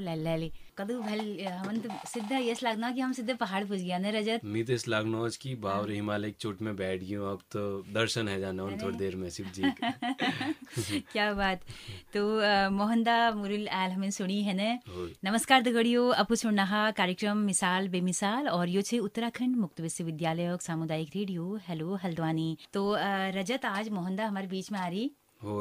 कदू भल हम तो कि हम सीधे पहाड़ गया रजत मी तो इस बाव रे हाँ। हिमालय चोट में बैठ गई अब तो दर्शन है जाना उन थोड़ी देर में शिव जी क्या बात तो मोहनदा आल हमें सुनी है नमस्कार दगड़ियो अपु रहा कार्यक्रम मिसाल बेमिसाल और यो छे उत्तराखंड मुक्त विश्वविद्यालय सामुदायिक रेडियो हेलो हल्द्वानी तो रजत आज मोहनदा हमारे बीच में आ रही हो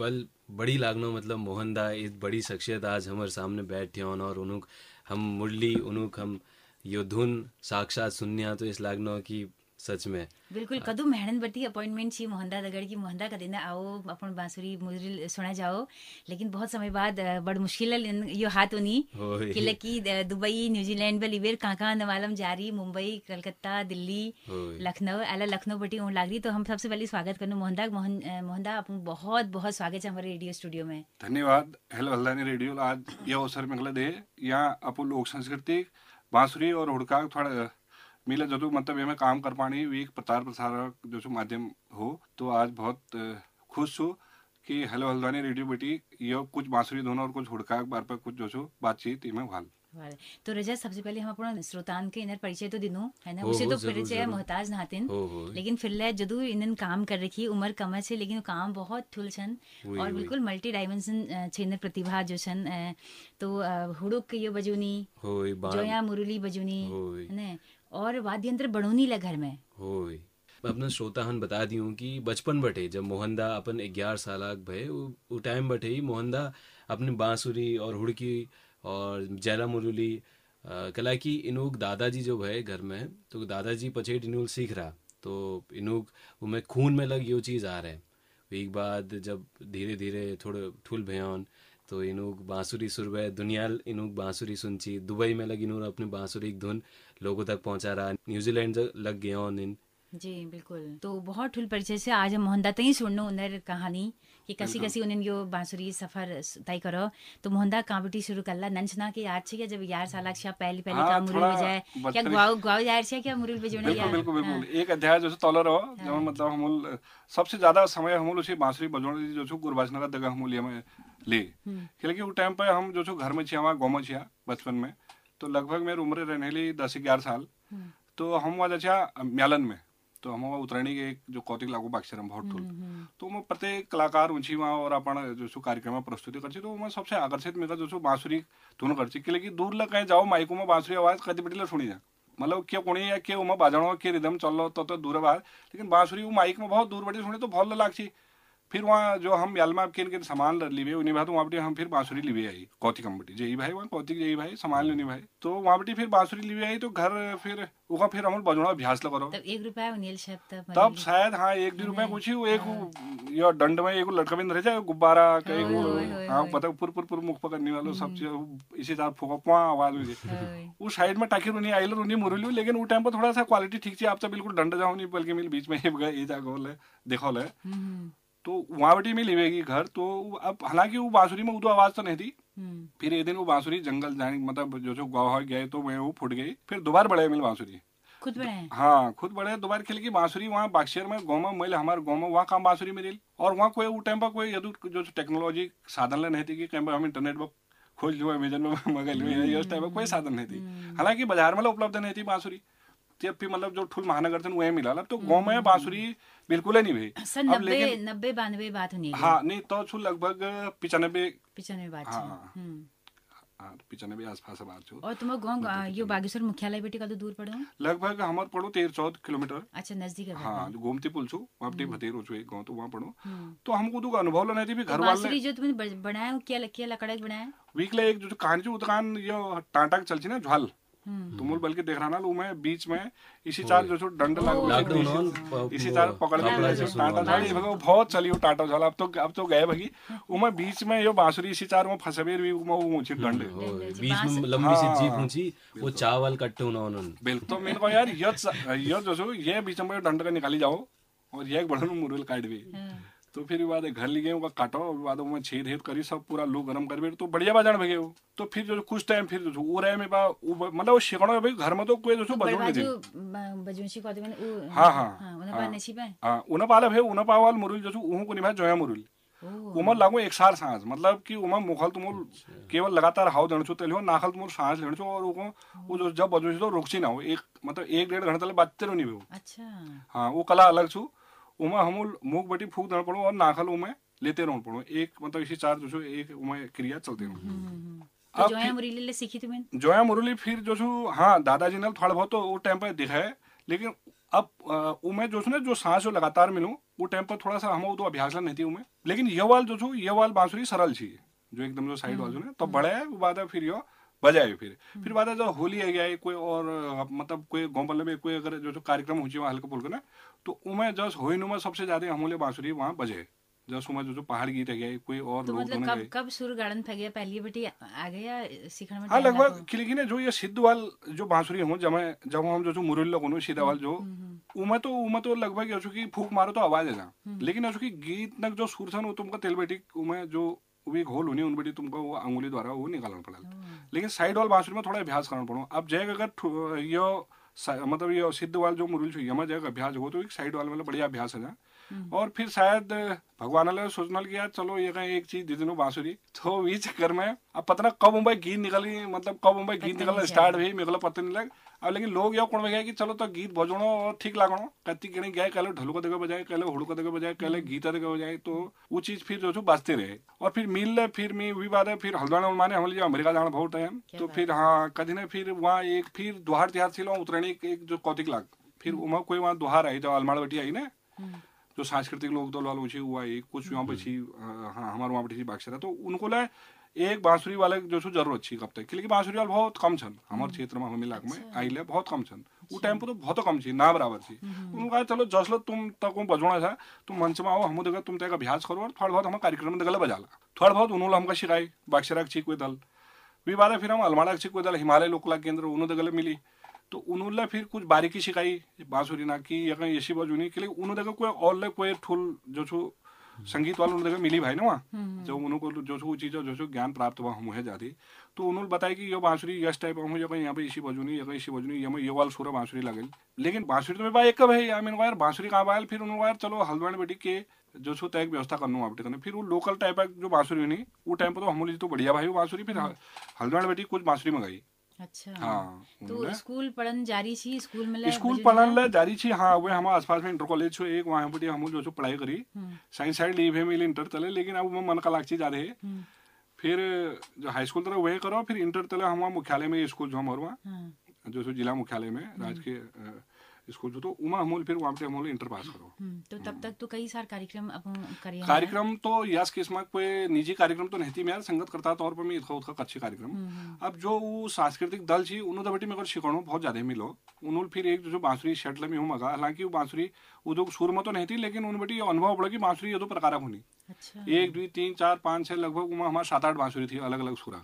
बल बड़ी लागनो मतलब मोहनदा इस बड़ी शख्सियत आज हमारे सामने बैठे हो और उनुक हम मुरली उनुक हम यो धुन साक्षात सुनिया तो इस लागनो कि सच में बिल्कुल कदू मेहनत बटी अपॉइंटमेंट छी मोहंदा दगड़ की मोहंदा का देना आओ अपन बांसुरी मुजरी सुना जाओ लेकिन बहुत समय बाद बड़ मुश्किल यो हाथ उनी कि लकी दुबई न्यूजीलैंड बल इवेर काका नवालम जा रही मुंबई कलकत्ता दिल्ली लखनऊ अला लखनऊ बटी ओं लाग रही तो हम सबसे पहले स्वागत करना मोहंदा मोहन मोहंदा अपन बहुत बहुत स्वागत है हमारे रेडियो स्टूडियो में धन्यवाद हेलो हल्दानी रेडियो आज यह अवसर मिला दे यहाँ अपन लोक संस्कृति बांसुरी और हुड़का थोड़ा मिला जो मतलब हमें काम कर पानी वी एक प्रचार प्रसारक जो माध्यम हो तो आज बहुत खुश हूँ कि हेलो हल्द्वानी रेडियो बेटी यो कुछ बांसुरी दोनों और कुछ हुड़का बार पर कुछ जो बातचीत इमें हाल तो रजा सबसे पहले हम अपना श्रोतान के इन्हें परिचय तो दिनों है ना उसे तो परिचय है मोहताज नातिन लेकिन फिर फिलहाल जदू इन्हें काम कर रखी उम्र कम है लेकिन काम बहुत ठुल छन और बिल्कुल मल्टी डायमेंशन इन्हें प्रतिभा जो छन तो हुड़ुक यो बजूनी जोया मुरली बजूनी है और वाद्य यंत्र बड़ोनीला घर में मैं अपने श्रोताहन बता दी हूँ कि बचपन बटे जब मोहनदा अपन ग्यारह साल भय टाइम बटे ही मोहनदा अपने बांसुरी और हुड़की और जैला मुरुली कला की इनूक दादाजी जो भय घर में तो दादाजी पछेट इनूल सीख रहा तो इनूक उनमें खून में लग यो चीज़ आ रहे एक बाद जब धीरे धीरे थोड़े ठुल भयान तो इनुक सुर सुरबे दुनियाल इनुक बाँसुरी सुनची दुबई में लग इन्होंने अपने बाँसुरी धुन लोगों तक पहुंचा रहा न्यूजीलैंड लग गया इन जी बिल्कुल तो बहुत ठुल परिचय से आज हम मोहनदा ही सुननो उन्हें कहानी कि कसी कसी उन्हें यो बांसुरी सफर तय करो तो मोहनदा कांबटी शुरू कर ला नंचना के याद छे जब यार सालाक्षा पहली पहली का मुरुल बजाए क्या गाव गाव यार छे क्या अच्छा हाँ, मुरुल बजोने यार बिल्कुल बिल्कुल हाँ। एक अध्याय जो तौला रहो हाँ। जो मतलब हमल सबसे ज्यादा समय हमल उसी बांसुरी बजाने जो छु गुरबाजना का दगा हमल में ले हम्म। क्योंकि उस टाइम पे हम जो छु घर में छिया गांव में छिया बचपन में तो लगभग मेरी उम्र रहने ली दस ग्यारह साल हम्म। तो हम वहाँ अच्छा म्यालन में तो हम उत्तरायणी के एक जो कौतिक लागू बागशेरम बहुत ठूल हम्म, हम्म। तो मैं प्रत्येक कलाकार ऊंची वहाँ और अपन जो सो कार्यक्रम में प्रस्तुति करती तो मैं सबसे आकर्षित मेरा जो सो बांसुरी धुन करती किले की दूर लग कहीं जाओ माइको में बांसुरी आवाज कदी पटीला सुनी जाए मतलब क्या कोणी या क्या उमा बाजणो के रिदम चल चललो तो तो दूर बाहर लेकिन बांसुरी माइक में बहुत दूर बटी सुने तो भल लागची फिर वहाँ जो हम यालमा खेल के सामान लिवे उन्हें भाई वहाँ पर हम फिर बांसुरी लिवे आई कौथी अम्बटी जयी भाई वहाँ कौथी जयी भाई सामान हाँ। लेने भाई तो वहाँ पर फिर बांसुरी लिवे आई तो घर फिर वहाँ फिर हम बजोड़ा अभ्यास लगा रहा एक रुपया तब शायद हाँ एक दो रुपया कुछ ही एक हाँ। यो दंड में एक लड़का भी रह जाए गुब्बारा कहीं हाँ पता पुर पुर पुर मुख पकड़ने वालों सब हम्म। चीज इसी तरह फूक पुआ आवाज हुई उस साइड में टाकिर उन्हें आई उन्हें मुरली लेकिन वो टाइम पर थोड़ा सा क्वालिटी ठीक थी आप तो बिल्कुल दंड जाओ नहीं बल्कि मिल बीच में ही गए ये जागोल है देखोल हम्म। तो बटी मिली हुएगी घर तो अब हालांकि वो बांसुरी में उदो आवाज तो नहीं थी हम्म। फिर एक दिन वो बांसुरी जंगल जाने मतलब जो जो गाँव गए तो वह वो फुट गई फिर दोबारा बड़े मिल बांसुरी खुद बड़े हाँ खुद बड़े दोबारा खेल की बांसुरी वहाँ बागशेर में गाँव में मिल हमारे गाँव में वहाँ काम बांसुरी मिली और वहाँ कोई वो टाइम पर कोई यदि जो टेक्नोलॉजी साधन नहीं थी कि कहीं हम इंटरनेट पर खोज लो अमेजन में मंगा लो टाइम पर कोई साधन नहीं थी हम्म। हालांकि बाजार में उपलब्ध नहीं थी बांसुरी भी मतलब जो ठुल महानगर थे वही मिला तो गाँव में हम्म। बांसुरी बिल्कुल नहीं भाई नब्बे नब्बे बानवे बात होनी हाँ नहीं तो छू लगभग पिचानबे पिचानबे बात हाँ, हम्म। हाँ पिचानबे बात और तुम गाँव यो बागेश्वर मुख्यालय बेटी का तो दूर पड़ो लगभग हमार पड़ो तेरह चौदह किलोमीटर अच्छा नजदीक है हाँ गोमती पुल वहाँ भतेरो एक गाँव तो वहाँ पड़ो हम्म। तो हमको तो अनुभव लेना थी घर वाले जो तुमने बनाया क्या लकड़ा बनाया वीकले एक जो कहानी छू दुकान यो टाटा के चल ना झाल हम्म। तुमुल बल्कि देख रहा ना लू मैं बीच में इसी चाल जो डंड लागू इसी चाल पकड़ के टाटा झाली बहुत चली हुई टाटा झाला अब तो अब तो गए भगी उमे बीच में यो बांसुरी इसी चार में फंसे भी वो ऊंची हम्म। डंड बीच में लंबी सी हाँ। जीप ऊंची वो चावल कट्टे उन्होंने बिल्कुल तो मेरे को यार यो जो ये बीच में डंड का निकाली जाओ और ये एक बड़ा मुरल काट भी तो फिर वादे घर ले गए काटो वादो में छेद हेद करी सब पूरा लू गरम कर तो बढ़िया बाजार भगे हो तो फिर जो कुछ टाइम फिर जो वो रहे में बा मतलब वो शिकड़ो भाई घर में तो कोई जो बजो नहीं बजोंसी कर मैंने हां हां हां बा नसीब है हां उन बाले भे उन पावाल मुरुल जो उहु को निभा जोया मुरुल उमर लागू एक साल सांस मतलब कि उमा मुखल तुम अच्छा। केवल लगातार हाउ देण छु तेलियो नाखल तुम सांस लेण छु और वो वो जो जब बजो तो रुकसी ना हो एक मतलब एक डेढ़ घंटे तले बात तेरो नहीं हो अच्छा हाँ वो कला अलग छु उमा हम मूग बटी फूक देना पड़ो और नाखल उमे लेते रहना पड़ो एक मतलब इसी चार जो एक उमे क्रिया चलते रहो हम्म, हम्म, हम्म। तो जोया मुरली ले सीखी तुमें जोया मुरली फिर जो छो हाँ दादाजी ने थोड़ा बहुत तो वो टाइम पर दिखा है लेकिन अब उमे जो छो ना जो सांस लगातार मिलू वो टाइम पर थोड़ा सा हम तो अभ्यास नहीं थी उमे लेकिन ये वाल जो छो ये वाल बांसुरी सरल छी जो एकदम जो साइड वाल जो ना तो बड़े है फिर यो बजाए फिर हम्म। फिर बाद है जब होली आ गया कोई और मतलब कोई गाँव मल्ले में कोई अगर जो जो कार्यक्रम हो वहाँ हल्का फुल्का ना तो उमें जस होइनु में सबसे ज्यादा हमले बांसुरी वहाँ बजे जस उमें जो जो पहाड़ गीत है गया कोई और तो मतलब कब कब सुर गार्डन फैल गया पहली बेटी आ गया सीखने में हाँ लगभग तो? क्योंकि ना जो ये सिद्धवाल जो बांसुरी हो जब जब हम जो जो मुरल लोग हो सीधावाल जो हम्म, हम्म, उमा तो उमा तो लगभग यह कि फूक मारो तो आवाज है लेकिन यह कि गीत नक जो सुर था वो तुमका तो तेल बेटी उमें जो वो एक होल होनी उन बड़ी तुमको वो अंगुली द्वारा वो निकालना पड़ेगा हाँ। लेकिन साइड वाल बांसुरी में थोड़ा अभ्यास करना पड़ो अब जैक अगर यो मतलब ये सिद्ध वाल जो मुरुल छो यमा जैक अभ्यास हो तो एक साइड वाल मतलब बढ़िया अभ्यास है ना हम्म। और फिर शायद भगवान ने सोचना गया चलो ये कहीं एक चीज दे दूँ बांसुरी तो ये चक्कर में अब पता ना कब मुंबई गीत निकली मतलब कब मुंबई गीत निकलना स्टार्ट हुई मेरे को तो पता नहीं लग अब लेकिन लोग यह कोण में गया कि चलो तो गीत बजणो और ठीक लागणो कत्ती कहीं गए कहले ढलू को देखे बजाए कहले हुड़को को देखे बजाए कहले हम्म। गीता देखे बजाए तो वो चीज फिर जो बजते रहे और फिर मिल ले फिर मी हुई बात है फिर हल्द्वाना माने हम जो अमेरिका जाना बहुत टाइम तो फिर हाँ कदी ने फिर वहाँ एक फिर दुहार तिहार थी उतरणी एक जो कौतिक लाग फिर हम्म। उमा कोई वहाँ दुहार आई तो अलमाड़ बटी आई ना जो सांस्कृतिक लोग दल वाल उसी हुआ है कुछ हम्म, यहाँ पे हम्म। हाँ, हाँ हमारे वहाँ पे बागशरा तो उनको लाए एक बांसुरी वाले जो छो जरूरत छी कब तक क्योंकि बांसुरी वाले बहुत कम छन हमारे हम्म। क्षेत्र में हमें इलाके में अच्छा। आई ले बहुत कम छन वो अच्छा। टाइम पर तो बहुत कम छी ना बराबर छी उन्होंने कहा चलो जसलो तुम तक बजवाना था तुम मंच में आओ हम देखा तुम तक तो अभ्यास करो और थोड़ा बहुत हमारे कार्यक्रम में देखा बजा ला थोड़ा बहुत उन्होंने हमका छी कोई दल वी बारे फिर हम अलमाड़ा छी कोई दल हिमालय लोकला केंद्र उन्होंने दगले मिली तो उन्होंने फिर कुछ बारीकी सिकाई बाँसुरी नाकी या कहीं यशी बाजूनी के लिए उन्होंने देखा कोई और कोई ठोल जो छू संगीत वालों ने मिली भाई ना वहाँ हम्म, हम्म। जब उन्होंने जो छू चीज जो छू ज्ञान प्राप्त हुआ हम है जाती तो उन्होंने बताया कि यह बांसुरी यस टाइप हम या यहाँ पे इसी बजूनी या कहीं इसी बजूनी या ये वाल सूरा बांसुरी लगे लेकिन बांसुरी तो मेरे पास एक कब है यार मैंने यार बांसुरी कहाँ पाया फिर उन्होंने यार चलो हल्द्वान बेटी के जो छो तय व्यवस्था करना आप करने फिर वो लोकल टाइप जो बांसुरी हुई वो टाइम पर तो हम लोग तो बढ़िया भाई वो बांसुरी फिर हम्म। हल्द्वान बेटी कुछ बांसुरी मंगाई अच्छा हाँ तो स्कूल पढ़न जारी छी स्कूल में स्कूल पढ़न जारी छी हाँ, वे हम आसपास में इंटर कॉलेज छो एक वहां हम जो छो पढ़ाई करी हम्म। साइंस साइड इंटर तले लेकिन अब मन का लागची जा रहे हम्म। फिर जो हाई स्कूल तरह करो फिर इंटर तले हम मुख्यालय में स्कूल जो हाँ। जो जिला मुख्यालय में हम्म। राजकीय इसको जो तो उमा अमूल फिर वहां पे अमूल इंटर पास करो हम्म, तो तब तक तो कई सारे कार्यक्रम कार्यक्रम तो यस किस्मा कोई निजी कार्यक्रम तो नहीं थी मैं संगत करता तौर पर मैं इतना उतना अच्छे कार्यक्रम हम्म, हम्म। अब जो वो सांस्कृतिक दल छी उन्होंने बेटी मेरे शिकाणो बहुत ज्यादा मिलो उन्होंने फिर एक जो बांसुरी शर्ट लमी हूँ मगा हालांकि वो बांसुरी वो जो तो सुर में तो नहीं थी लेकिन उन बटी अनुभव पड़ा कि बांसुरी ये दो तो प्रकार होनी अच्छा। एक दो तीन चार पाँच छह लगभग उमा हमारे सात आठ बांसुरी थी अलग अलग सुरा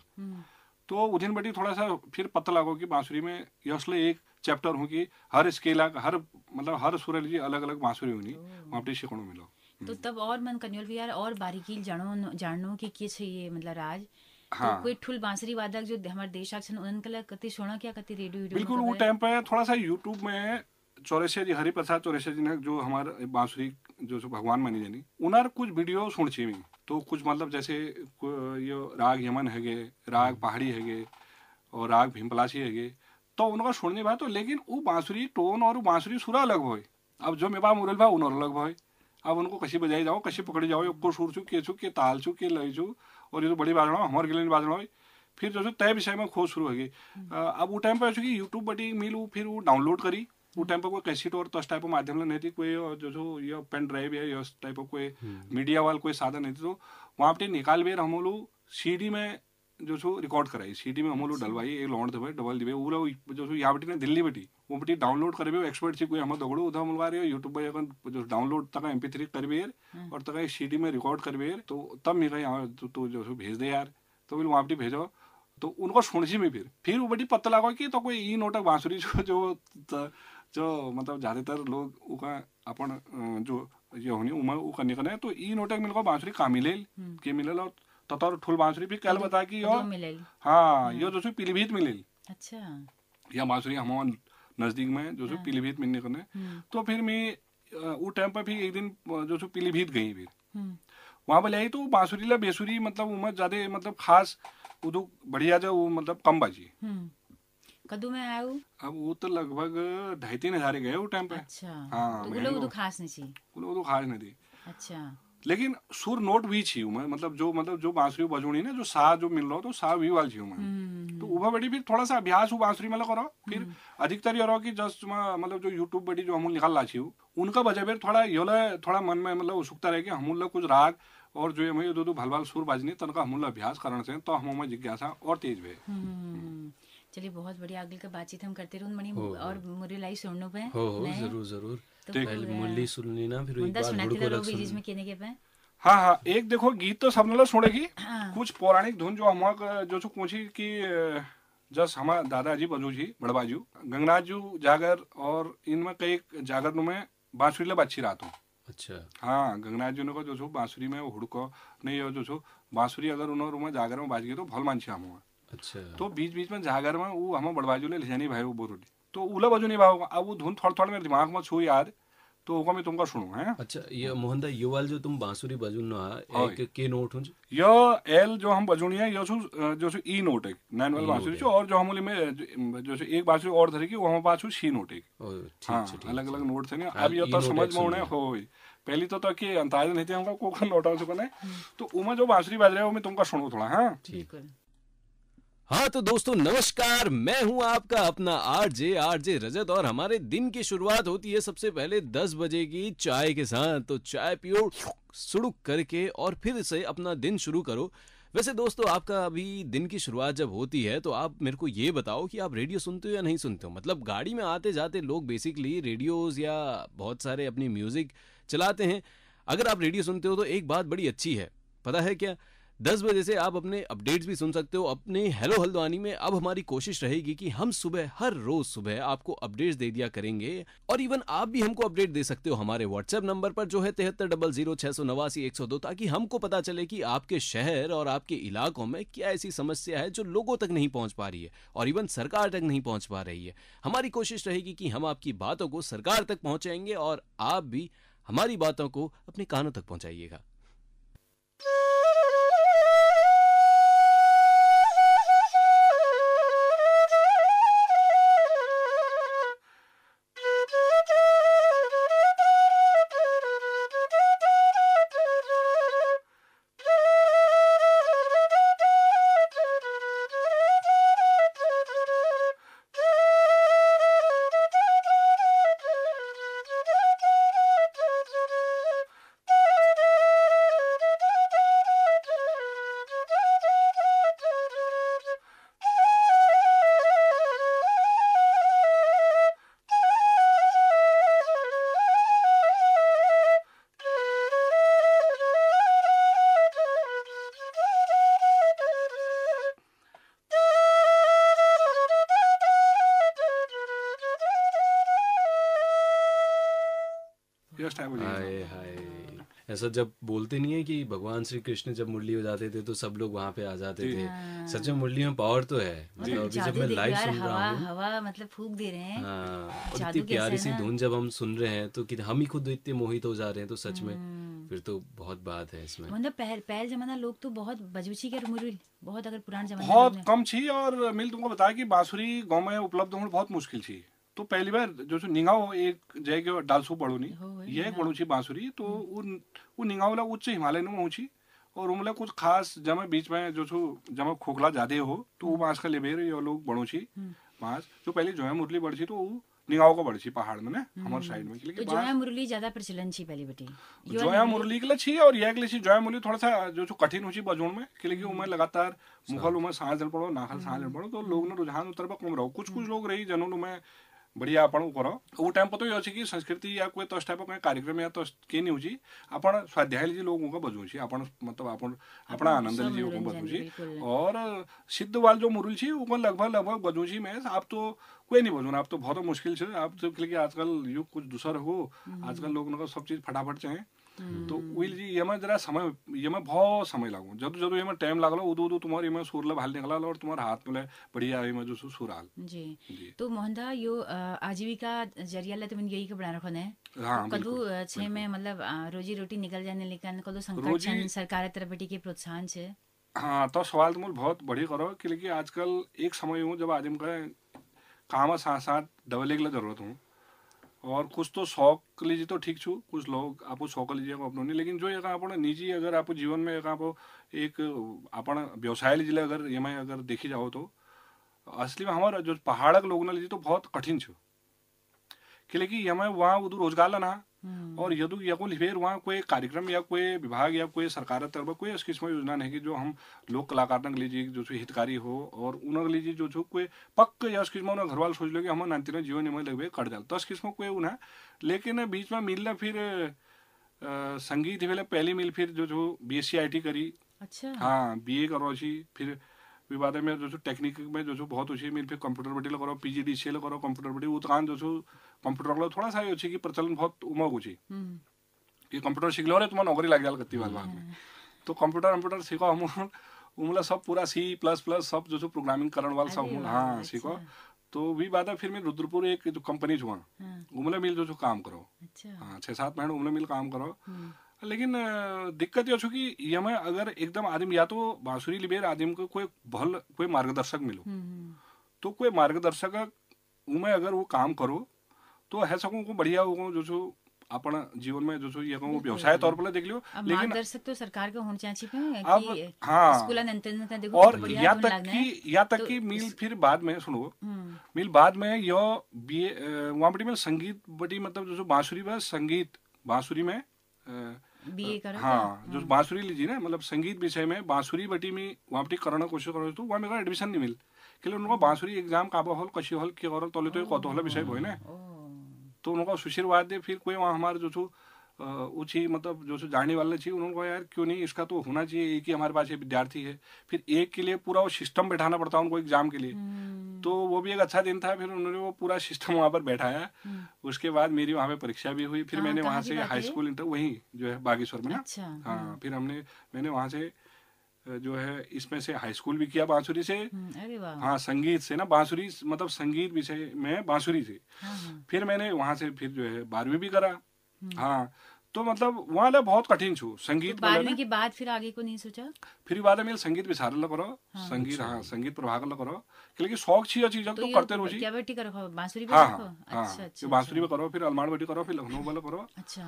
तो उधिन बटी थोड़ा सा फिर पता लगा कि बांसुरी में यसले एक चैप्टर हो कि हर स्केला हर मतलब हर सुरल जी अलग अलग बांसुरी होनी वहाँ पे सीखने मिलो तो हम्म। तब और मन कन्योल भी यार और बारीकी जानो जानो कि के छे ये मतलब राज तो हाँ। तो कोई ठुल बांसुरी वादक जो हमारे देश आक्षण उनन कला कति सोना क्या कति रेडियो वीडियो बिल्कुल वो टाइम पे थोड़ा सा यूट्यूब में चौरसिया जी हरिप्रसाद चौरसिया जी ने जो हमारे बांसुरी जो भगवान मानी जानी उन्हर कुछ वीडियो सुन चाहिए मैं तो कुछ मतलब जैसे ये राग यमन है गे राग पहाड़ी है और राग भीमपलासी है तो उनका सुनने भाई तो लेकिन वो बांसुरी टोन और बांसुरी सुरा अलग हो अब जो मेबा मुरल भाई उन अलग भाई अब उनको कशी बजाई जाओ कशी पकड़ी जाओ को सुर छू के छू के ताल छू के लय छू और ये तो बड़ी बाजना हमारे गिले लिए बाजना हो फिर जो तय विषय में खोज शुरू होगी हम्म। अब वो टाइम पर यूट्यूब बटी मिलू फिर वो डाउनलोड करी वो टाइम पर कोई कैसेट और तस टाइप माध्यम नहीं थी कोई जो जो ये पेन ड्राइव है इस टाइप का कोई मीडिया हम्म। वाल कोई साधन नहीं थी तो वहाँ पे निकाल भी हम लोग सी में जो छो रिकॉर्ड कराई सी डी में हम लोग अच्छा। डलवाई एक लॉन्ड थे डबल दिवे वो लोग जो छो यहाँ बेटी ने दिल्ली बटी वो बटी डाउनलोड करे एक्सपर्ट से कोई हम दगड़ो उधर मिलवा रहे यूट्यूब पर अपन जो डाउनलोड तक एम पी थ्री कर बेर और तक सी डी में रिकॉर्ड कर बेर तो तब मेरा यहाँ तो, तो जो छो भेज दे यार तो बोले वहाँ बेटी भेजो तो उनको सुनसी में फिर फिर वो बटी पता लगा कि तो कोई ई नोटक बांसुरी जो जो जो मतलब ज़्यादातर लोग उका अपन जो ये होनी उमर उ करने का तो ई नोटक मिल को बांसुरी का मिले हम्म। के मिले और ततर ठुल बांसुरी भी कल बता की यो हां हाँ। यो जो पीलीभीत मिले अच्छा या बांसुरी हम नजदीक में जो सो हाँ। पीलीभीत मिलने को हम्म। तो फिर मैं उ टाइम पर भी एक दिन जो सो पीलीभीत गई फिर हम्म। वहां पर आई तो बांसुरी ला बेसुरी मतलब उमर ज्यादा मतलब खास उदो बढ़िया जो मतलब कम बाजी कदू में आयो अब वो तो लगभग ढाई तीन हजार गए वो टाइम पे अच्छा हाँ तो लोग तो खास नहीं थी लोग तो खास नहीं थी अच्छा लेकिन सुर नोट भी छी मैं मतलब जो मतलब जो बांसुरी बजूनी ना जो सा जो मिल रहा तो सा भी वाल छी मैं तो उभा बड़ी भी थोड़ा सा अभ्यास वो बांसुरी मतलब करो फिर हम्म। अधिकतर ये रहो कि जस्ट मतलब जो यूट्यूब बड़ी जो हम निकाल ला छी उनका वजह फिर थोड़ा योला थोड़ा मन में मतलब उत्सुकता रहे कि हम लोग कुछ राग और जो ये दो दो भलवाल सुर बाजनी तनका हमूल अभ्यास करण से तो हम जिज्ञासा और तेज भे चलिए बहुत बढ़िया अगले का बातचीत हम करते रहे और और मुरलीलाई सुनने पे हो, हो जरूर जरूर तो पहले तो मुरली सुन लेना फिर एक बार सुनाते रहो बीच में केने के पे हाँ हाँ एक देखो गीत तो सब लोग मतलब सुनेगी हाँ। कुछ पौराणिक धुन जो हमारा जो छो पूछी कि जस हमारा दादाजी बजू जी बड़बाजू गंगनाथ गंगराजू जागर और इनमें कई जागर में बांसुरी ले बच्ची रात हूँ अच्छा हाँ गंगनाथ जी ने जो छो बांसुरी में हुड़को नहीं हो जो छो बांसुरी अगर उन्होंने जागर में बाज गई तो भल मानछे हम हुआ अच्छा तो बीच बीच में जागर में वो हम बड़बाजू ले लिजानी भाई वो बोरोली तो उला बाजू नहीं भाव अब वो धुन थोड़ थोड़ मेरे दिमाग में छू याद तो होगा मैं तुमका सुनू है अच्छा ये मोहनदा ये वाल जो तुम बांसुरी बजुन हाँ। एक के नोट हुन यो एल जो हम बजुनी है यो छु जो छु ई नोट है नाइन वाल बांसुरी जो और जो हम में जो छु एक बांसुरी और धरे की वो हम पास छु सी नोट है हां अलग अलग नोट थे ना हाँ, अब ये तो समझ में होने होई पहली तो तो कि अंदाज नहीं थे हमका कोकन नोट आ चुका ना तो उमा जो बांसुरी बज रहे हो मैं तुमका सुनू थोड़ा हां ठीक है हाँ तो दोस्तों नमस्कार मैं हूं आपका अपना आरजे आरजे रजत और हमारे दिन की शुरुआत होती है सबसे पहले 10 बजे की चाय के साथ तो चाय पियो सुड़ुक करके और फिर से अपना दिन शुरू करो वैसे दोस्तों आपका अभी दिन की शुरुआत जब होती है तो आप मेरे को ये बताओ कि आप रेडियो सुनते हो या नहीं सुनते हो मतलब गाड़ी में आते जाते लोग बेसिकली रेडियोज या बहुत सारे अपनी म्यूजिक चलाते हैं अगर आप रेडियो सुनते हो तो एक बात बड़ी अच्छी है पता है क्या दस बजे से आप अपने अपडेट्स भी सुन सकते हो अपने हेलो हल्द्वानी में अब हमारी कोशिश रहेगी कि हम सुबह हर रोज सुबह आपको अपडेट्स दे दिया करेंगे और इवन आप भी हमको अपडेट दे सकते हो हमारे व्हाट्सएप नंबर पर जो है तिहत्तर डबल जीरो छह सौ नवासी एक सौ दो ताकि हमको पता चले कि आपके शहर और आपके इलाकों में क्या ऐसी समस्या है जो लोगों तक नहीं पहुंच पा रही है और इवन सरकार तक नहीं पहुंच पा रही है हमारी कोशिश रहेगी कि हम आपकी बातों को सरकार तक पहुंचाएंगे और आप भी हमारी बातों को अपने कानों तक पहुंचाइएगा जस्ट आई हाय हाय ऐसा जब बोलते नहीं है कि भगवान श्री कृष्ण जब मुरली बजाते थे तो सब लोग वहाँ पे आ जाते थे हाँ। सच में मुरली में पावर तो है मतलब, मतलब अभी जब मैं लाइव सुन रहा हूँ हवा मतलब फूक दे रहे हैं हाँ और इतनी प्यारी सी धुन जब हम सुन रहे हैं तो कि हम ही खुद इतने मोहित हो जा रहे हैं तो सच में हम्म। फिर तो बहुत बात है इसमें मतलब पहल पहल जमाना लोग तो बहुत बजूची के मुरली बहुत अगर पुराने जमाना बहुत कम थी और मिल तुमको बताया कि बांसुरी गाँव में उपलब्ध होना बहुत मुश्किल थी तो पहली बार जो निगाह एक जाएगी डालसू पड़ो नहीं ये गणूची हाँ। बांसुरी तो हाँ। उ निगाउला उच्च हिमालय में होची और उमला कुछ खास जमा बीच में जो छो जमा खोखला ज्यादा हो तो वो हाँ। बांस का लेबेर ये लोग छी बांस जो पहले जो है मुरली बढ़ी तो निगाओ का बड़ी पहाड़ में हमारे साइड में तो जोया मुरली ज्यादा प्रचलन छी पहली बटी जोया मुरली के छी और ये के छी जोया मुरली थोड़ा सा जो जो कठिन होची बजोन में के लिए उमे लगातार मुखल उमे सांस जल पड़ो नाखल सांस जल पड़ो तो लोग ने रुझान उतर पर कम रहो कुछ कुछ लोग रही जनों में बढ़िया આપણું કરો એવું टाइम પતો છે કે સંસ્કૃતિ યા કોઈ તસ ટાઈપ કાંઈ કાર્યક્રમ યા તસ કે નહીં હોજી આપણ स्वाध्याय जी लोगों का बजू मतलब आपण अपना आनंद जी को बजू और सिद्ध वाल जो मुरुल छी वो लगभग लगभग बजू मैं आप तो कोई नहीं बजू आप तो बहुत मुश्किल से आप तो क्योंकि आजकल युग कुछ दूसर हो आजकल लोग सब चीज फटाफट चाहें तो તો हम्म। जी ये जरा समय ये में बहुत समय लागो जदु जदु एमा टाइम लागलो उदु उदु तुम्हारे में सुर ले भाल निकला और तुम्हारे हाथ में बढ़िया में जो सुर आल जी, जी। तो मोहनदा यो आजीविका जरिया ले तुम तो यही के बना रखो ने हां कदु छे में मतलब रोजी रोटी निकल जाने लेकिन कदु संकट सरकार तरफ बेटी के प्रोत्साहन छे हाँ तो सवाल तुम तो बहुत बड़ी करो क्योंकि आजकल एक समय हूँ जब आदमी का काम साथ साथ डबल एक जरूरत हूँ और कुछ तो शौक लीजिए तो ठीक छू कुछ लोग आप शौक लीजिए अपनों नहीं लेकिन जो एक आप निजी अगर आप जीवन में एक आप एक अपन व्यवसाय लीजिए अगर ये अगर देखी जाओ तो असली में हमारा जो पहाड़क लोग ना लीजिए तो बहुत कठिन लेकिन ये मैं वहाँ उधर रोजगार लेना हम्म। और यदु तो यकुल फिर वहाँ कोई कार्यक्रम या कोई विभाग या कोई सरकार तरफ कोई ऐसी किस्म योजना नहीं कि जो हम लोग कलाकार ने लीजिए जो हितकारी हो और उन लीजिए जो जो कोई पक्क या किस्म उन्हें घरवाल सोच लो कि हम नानती जीवन में लगे कट तो दस किस्म कोई उन्हें लेकिन बीच में मिलना फिर आ, संगीत पहली मिल फिर जो जो B S C I T करी अच्छा हाँ बी ए करो फिर विवाद में जो टेक्निक में जो बहुत अच्छे मिल पे कंप्यूटर बटी करो सी करो कंप्यूटर बटी वो तो जो कंप्यूटर को थोड़ा सा अच्छे कि प्रचलन बहुत उमक अच्छे हम्म। कि कंप्यूटर शिकलो रे तुम नौकरी लग जाल करती बात बाद में हाँ। तो कंप्यूटर कंप्यूटर सीखो हम उमला सब पूरा सी प्लस प्लस सब जो प्रोग्रामिंग करण वाल सब हाँ अच्छा। सीखो तो भी बात है फिर मैं रुद्रपुर एक जो कंपनी छुआ हाँ। उमले मिल जो काम करो अच्छा। हाँ छह सात महीने उमले मिल काम करो हम्म। लेकिन दिक्कत यह छो कि यमे अगर एकदम आदिम या तो बांसुरी लिबेर आदिम को कोई भल कोई मार्गदर्शक मिलो हम्म, हम्म। तो कोई मार्गदर्शक उमें अगर वो काम करो तो है सको को बढ़िया होगा जो सो अपन जीवन में जो सो ये कहूँ व्यवसाय तौर पर देख लियो लेकिन मार्गदर्शक तो सरकार के होने चाहिए कि अब हाँ तो देखो और तो या तक कि या तक तो कि मिल फिर बाद में सुनो हम्म। मिल बाद में यो बीए वहाँ बड़ी में संगीत बड़ी मतलब जो बांसुरी में संगीत बांसुरी में हाँ, हाँ जो हाँ। बांसुरी लीजिए ना मतलब संगीत विषय में बांसुरी बटी में वहाँ पे करना कोशिश करो तो वहाँ मेरे एडमिशन नहीं मिल के लिए उनको बांसुरी एग्जाम काबा हॉल कशी हॉल के और तो कौतूहल विषय हुए ना तो उनका सुशीर्वाद दे फिर कोई वहाँ हमारे जो छो कुछ ही मतलब जो जाने वाले उन्होंने कहा यार क्यों नहीं इसका तो होना चाहिए एक ही हमारे पास ये विद्यार्थी है फिर एक के लिए पूरा वो सिस्टम बैठाना पड़ता उनको एग्जाम के लिए हम्म। तो वो भी एक अच्छा दिन था फिर उन्होंने वो पूरा सिस्टम वहाँ पर बैठाया हम्म। उसके बाद मेरी वहाँ पे परीक्षा भी हुई फिर हाँ, मैंने वहाँ से हाई स्कूल इंटर वही जो है बागेश्वर में अच्छा, हाँ, हाँ फिर हमने मैंने वहाँ से जो है इसमें से हाई स्कूल भी किया बांसुरी से हम्म, हाँ संगीत से ना बांसुरी मतलब संगीत विषय में बांसुरी से हाँ, हाँ। फिर मैंने वहाँ से फिर जो है बारहवीं भी करा हम्म। हाँ तो मतलब वहाँ बहुत कठिन छू संगीत तो बारहवीं के बाद फिर आगे को नहीं सोचा फिर बाद में संगीत विचार लग करो हाँ, संगीत अच्छा। हाँ संगीत प्रभाग लग करो क्योंकि शौक छी चीज तो, तो करते रहो जी क्या बेटी करो हाँ, बांसुरी हाँ, हाँ, अच्छा अच्छा बांसुरी पे अच्छा। करो फिर अलमार बेटी करो फिर लखनऊ वाला करो अच्छा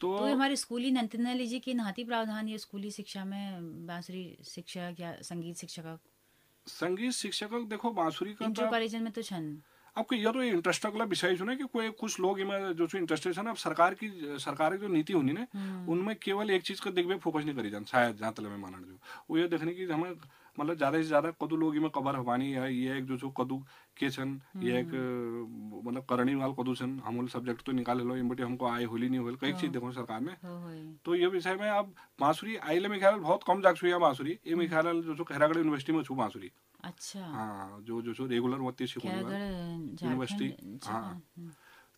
तो, तो हमारे स्कूली नंतना जी की नहाती प्रावधान ये स्कूली शिक्षा में बांसुरी शिक्षक या संगीत शिक्षक संगीत शिक्षक देखो बांसुरी का तो में तो छन आपको यह तो इंटरेस्ट वाला विषय जो ना कि कोई कुछ लोग इमें जो इंटरेस्टेड है ना सरकार की सरकार की जो नीति होनी ना हम्म। उनमें केवल एक चीज का देखबे फोकस नहीं करी जान शायद जहाँ तले में मानन जो वो ये देखने की हमें मतलब ज्यादा से ज्यादा कदू लोग इमें कबर हवानी है ये एक जो जो कदू के छन ये एक हम्म। मतलब करणी वाल कदू छन हम सब्जेक्ट तो निकाल लो इमटी हमको आय होली नहीं होल कई हाँ। चीज देखो सरकार में हाँ, तो ये विषय में अब बांसुरी आइले में ख्याल बहुत कम जाग छू है बांसुरी ये में हम्म। ख्याल जो जो खैरागढ़ यूनिवर्सिटी में छू बांसुरी अच्छा हाँ जो जो जो रेगुलर होती है हाँ।, हाँ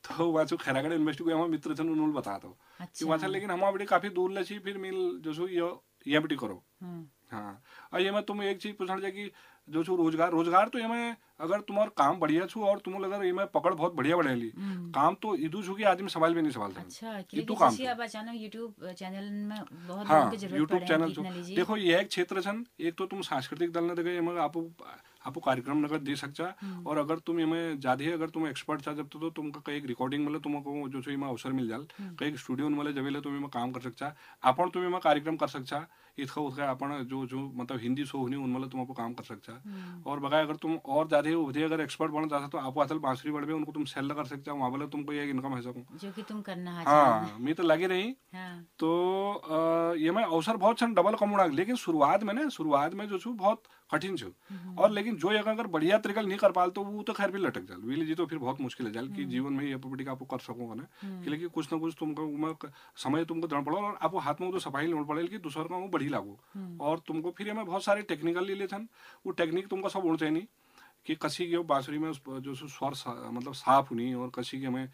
तो वाचो खैरागढ़ यूनिवर्सिटी को मित्र थे उन्होंने बताया था तो। अच्छा। कि लेकिन हम काफी दूर ले फिर मिल जो सो ये ये बटी करो हाँ, हाँ। ये मैं तुम एक चीज पूछना चाहिए कि जो छो रोजगार रोजगार तो ये मैं अगर तुम्हारा काम बढ़िया छू और तुम अगर ये मैं पकड़ बहुत बढ़िया बढ़िया ली हम्म। काम तो इदू छू की आदमी सवाल भी नहीं सवाल अच्छा इदू तो काम चैनल तो। हाँ, YouTube चैनल हाँ, देखो ये एक क्षेत्र छन एक तो तुम सांस्कृतिक दल ने देखे आप आपको कार्यक्रम नगर दे सकता हम्म। और अगर तुम एमें ज्यादा अगर तुम एक्सपर्ट था जब तो, तो तुमको कई रिकॉर्डिंग मिले तुमको जो छो अवसर मिल जाए हम्म। कई स्टूडियो मिले जब तुम एमें काम कर सकता अपन तुम एमें कार्यक्रम कर सकता इसका उसका अपन जो जो मतलब हिंदी सो होनी उनमें मतलब तुम आपको काम कर सकता है हम्म। और बगैर अगर तुम और ज्यादा उधर अगर एक्सपर्ट बन जाता तो आपको असल बांसुरी बढ़ में उनको तुम सेल कर सकते हो वहाँ बोले तुमको एक इनकम है सकूँ जो कि तुम करना हाँ मैं तो लगे रही हाँ। तो ये मैं अवसर बहुत डबल कम लेकिन शुरुआत में ना शुरुआत में जो छू बहुत कठिन छो हम्म। और लेकिन जो एक अगर बढ़िया तरीका नहीं कर पाल तो वो तो खैर भी लटक जाए वीली जी तो फिर बहुत मुश्किल है जाल कि हम्म। जीवन में ये प्रॉपर्टी का आपको कर सकोगा ना हम्म। कि लेकिन कुछ ना कुछ तुमको समय तुमको देना पड़ा और आपको हाथ में तो सफाई लेना पड़े कि दूसर का वो बढ़ी लागो और तुमको फिर हमें बहुत सारे टेक्निकल ले लेते वो टेक्निक तुमको सब उड़ते नहीं कि कसी के बांसुरी में जो स्वर मतलब साफ होनी और कसी के हमें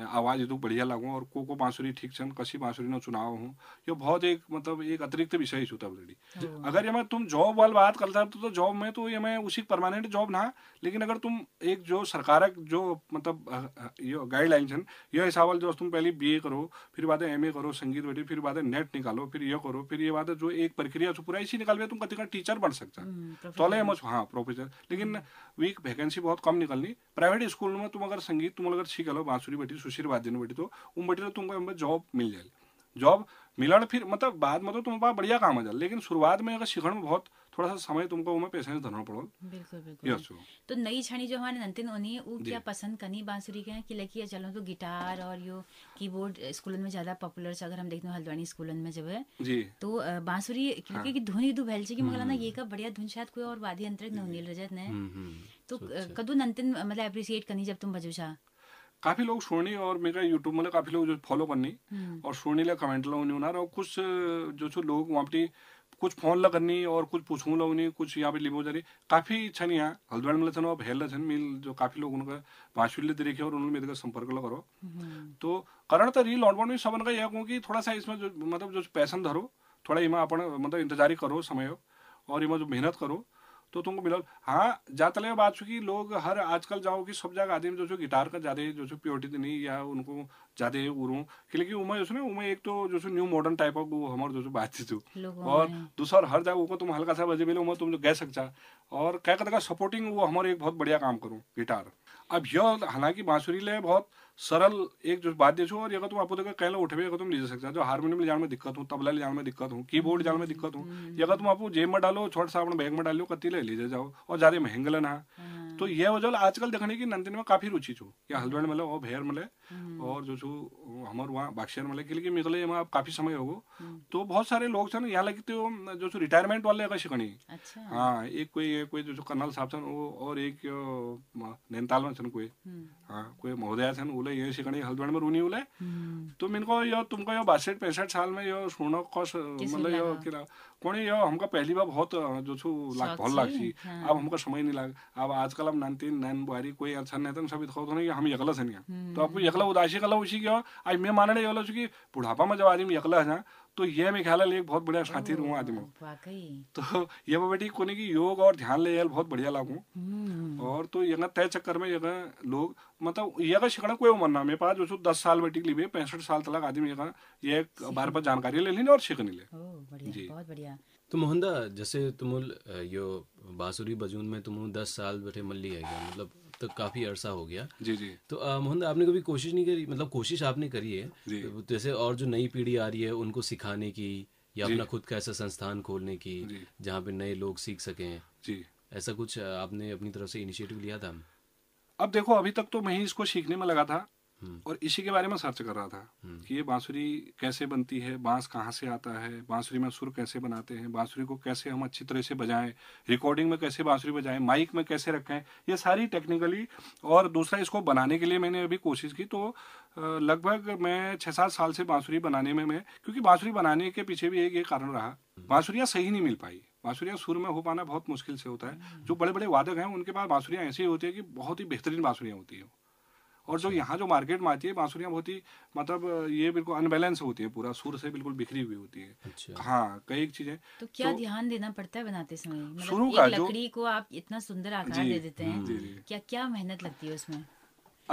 आवाज़ एकदम बढ़िया लागू और को को बांसुरी ठीक छन कशी बांसुरीનો चुनाव हूँ યો बहुत एक मतलब एक अतिरिक्त विषय છું तब रेडी हाँ। अगर ये तुम जॉब वाल बात करता तो, तो जॉब में तो ये मैं उसी परमानेंट जॉब ना लेकिन अगर तुम एक जो सरकार जो मतलब यो गाइडलाइन छन यो हिसाब जो तुम पहले बी करो फिर बाद एम करो संगीत बैठे फिर बाद नेट निकालो फिर ये करो फिर ये बात जो एक प्रक्रिया छो पूरा इसी निकाल तुम कथी का टीचर बन सकता हम्म, तो ले हाँ प्रोफेसर लेकिन वीक हम्म। वैकेंसी बहुत कम निकलनी प्राइवेट स्कूल में तुम अगर संगीत तुम अगर सीख लो बांसुरी बैठी सुशीरवादियों तो उन तो तुमको जॉब मिल जाए जॉब मिलन तो फिर मतलब बाद में तो तुम पास बढ़िया काम आ जाए लेकिन शुरुआत में अगर सीखने में बहुत थोड़ा सा समय तुमको उनमें पेशेंस धरना पड़ो बिल्कुल बिल्कुल तो नई छानी जो हमारे नंतिन उन्हें वो क्या पसंद करनी बांसुरी के कि लगी चलो तो गिटार और यो कीबोर्ड स्कूल में ज्यादा पॉपुलर है अगर हम देखते हैं हल्द्वानी स्कूल में जब है जी तो बांसुरी हाँ। क्योंकि हाँ। धुन ही दु भैल कि मगर ना ये का बढ़िया धुन शायद कोई और वाद्य यंत्र नवनील रजत ने हम्म, हम्म। तो अच्छा। कदू नंतिन मतलब अप्रिशिएट करनी जब तुम बजो काफी लोग सुनने और मेरा यूट्यूब में काफी लोग जो फॉलो करनी हम्म। और सुनने लगे कमेंट लगा उन्हें और कुछ जो छो लोग वहाँ पे कुछ फोन लग करनी और कुछ पूछू लगनी उन्हें कुछ यहाँ पे लिमो जा रही काफी छन यहाँ हल्द्वाड़ में छन और भेल छन मिल जो काफी लोग उनका बांसुल्य देखे और उन्होंने मेरे संपर्क लग करो हम्म। तो कारण तो रील ऑनबोर्ड में सबन का यह कहूँ कि थोड़ा सा इसमें जो मतलब जो पैसन धरो थोड़ा इमा अपन मतलब इंतजारी करो समय और इमा जो मेहनत करो तो तुमको मिला हाँ जातले बात चुकी लोग हर आजकल जाओ कि सब जगह आदमी जो जो गिटार का ज्यादा जो छो प्योरिटी तो नहीं या उनको ज्यादा उरू कि लेकिन उम्र जो है उमा एक तो जो सो न्यू मॉडर्न टाइप ऑफ हमारे जो बातचीत हो और दूसरा हर जगह को तुम हल्का सा बजे मिले उम्र तुम जो गह सकता और क्या कहते सपोर्टिंग वो हमारे एक बहुत बढ़िया काम करूँ गिटार अब यह हालांकि बांसुरी ले बहुत सरल एक जो वाद्य छो और अगर तुम आपको कहला उठे अगर तुम ले सकता जो हारमोनियम ले जान में दिक्कत हो तबला ले जाने में दिक्कत हो कीबोर्ड जान में दिक्कत हो हम्म। अगर तुम आपको जेब में डालो छोटा सा अपने बैग में डालो कति ले ले जाओ और ज्यादा महंगा ना तो ये वजह आजकल देखने की नंदिन में काफी रुचि छो कि हम्म। हस्बैंड मिले और भेर मिले हम्म। और जो छो हमारे वहाँ बाक्शर मिले क्योंकि मिले यहाँ आप काफी समय होगो हम्म। तो बहुत सारे लोग छन यहाँ लगे तो जो छो रिटायरमेंट वाले का शिकणी अच्छा। हाँ एक कोई कोई जो छो कर्नल साहब छन और एक नैनताल में छन कोई हाँ कोई महोदया छन बोले ये शिकणी हस्बैंड में रूनी बोले तो इनको यो तुमको यो बासठ पैंसठ साल में यो सुनो कस मतलब यो कोणी यो हमका पहली बार बहुत जो छु लाग भल लाग्छी हाँ। अब हमका समय नि लाग अब आजकल हम नानतीन नान बुहारी कोई अच्छा नहीं तन सभी खोत नहीं हम एकला छन तो हम्म। अब एकला उदासी कला उसी क्यों आज मैं मानने वाला छु कि बुढ़ापा में जब आदमी एकला है तो यह मेघालय एक बहुत बढ़िया खाती आज आदमी तो ये बेटी कोने की योग और ध्यान ले बहुत बढ़िया लागू हम्म। और तो यहाँ तय चक्कर में यहाँ लोग मतलब यहाँ शिकड़ा कोई मरना मेरे पास जो सो दस साल बेटी के लिए पैंसठ साल तक आदमी यहाँ ये बार बार जानकारी ले ली और सीखने ले जी बहुत बढ़िया तो मोहनदा जैसे तुम यो बांसुरी बजून में तुम दस साल बैठे मल्ली है मतलब तक तो काफ़ी अरसा हो गया जी जी तो मोहन आपने कभी कोशिश नहीं करी मतलब कोशिश आपने करी है तो जैसे और जो नई पीढ़ी आ रही है उनको सिखाने की या अपना खुद का ऐसा संस्थान खोलने की जहाँ पे नए लोग सीख सकें जी ऐसा कुछ आपने अपनी तरफ से इनिशिएटिव लिया था अब देखो अभी तक तो मैं ही इसको सीखने में लगा था और इसी के बारे में सर्च कर रहा था कि ये बांसुरी कैसे बनती है बांस कहाँ से आता है बांसुरी में सुर कैसे बनाते हैं बांसुरी को कैसे हम अच्छी तरह से बजाएं रिकॉर्डिंग में कैसे बांसुरी बजाएं माइक में कैसे रखें ये सारी टेक्निकली और दूसरा इसको बनाने के लिए मैंने अभी कोशिश की तो लगभग मैं छः सात साल से बांसुरी बनाने में मैं क्योंकि बांसुरी बनाने के पीछे भी एक ये कारण रहा बांसुरिया सही नहीं मिल पाई बांसुरिया सुर में हो पाना बहुत मुश्किल से होता है जो बड़े बड़े वादक हैं उनके पास बांसुरियाँ ऐसी होती है कि बहुत ही बेहतरीन बांसुरियाँ होती हैं और जो अच्छा। यहाँ जो मार्केट में आती है बांसुरियाँ बहुत ही मतलब ये बिल्कुल अनबैलेंस होती है पूरा सुर से बिल्कुल बिखरी हुई होती है अच्छा। हाँ कई चीजें तो क्या तो, ध्यान देना पड़ता है बनाते समय मतलब शुरू का लकड़ी को आप इतना सुंदर आकार दे देते हैं क्या क्या मेहनत लगती है उसमें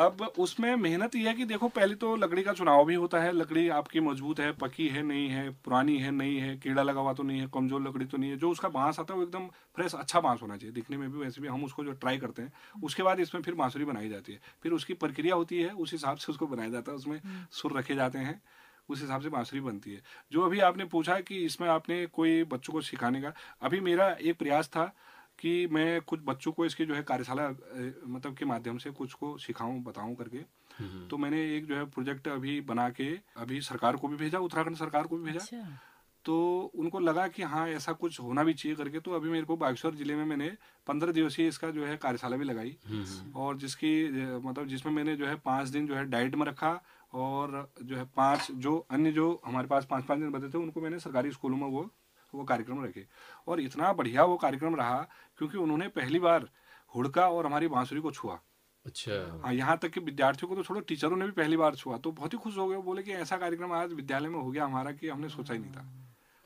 अब उसमें मेहनत ये है कि देखो पहले तो लकड़ी का चुनाव भी होता है लकड़ी आपकी मजबूत है पकी है नहीं है पुरानी है नहीं है कीड़ा लगा हुआ तो नहीं है कमजोर लकड़ी तो नहीं है जो उसका बांस आता है वो एकदम फ्रेश अच्छा बांस होना चाहिए दिखने में भी वैसे भी हम उसको जो ट्राई करते हैं उसके बाद इसमें फिर बांसुरी बनाई जाती है फिर उसकी प्रक्रिया होती है उस हिसाब से उसको बनाया जाता है उसमें हम्म। सुर रखे जाते हैं उस हिसाब से बांसुरी बनती है जो अभी आपने पूछा कि इसमें आपने कोई बच्चों को सिखाने का अभी मेरा एक प्रयास था कि मैं कुछ बच्चों को इसके जो है कार्यशाला मतलब के माध्यम से कुछ को सिखाऊं बताऊं करके हम्म। तो मैंने एक जो है प्रोजेक्ट अभी बना के अभी सरकार को भी भेजा उत्तराखंड सरकार को भी भेजा अच्छा। तो उनको लगा कि हाँ ऐसा कुछ होना भी चाहिए करके तो अभी मेरे को बागेश्वर जिले में मैंने पंद्रह दिवसीय इसका जो है कार्यशाला भी लगाई हम्म। और जिसकी मतलब जिसमें मैंने जो है पाँच दिन जो है डाइट में रखा और जो है पांच जो अन्य जो हमारे पास पांच पांच दिन बचे थे उनको मैंने सरकारी स्कूलों में वो वो कार्यक्रम रखे और इतना बढ़िया वो कार्यक्रम रहा क्योंकि उन्होंने पहली बार हुड़का और हमारी बांसुरी को छुआ अच्छा हाँ यहाँ तक कि विद्यार्थियों को तो छोड़ो टीचरों ने भी पहली बार छुआ तो बहुत ही खुश हो गए बोले कि ऐसा कार्यक्रम आज विद्यालय में हो गया हमारा कि हमने सोचा ही नहीं था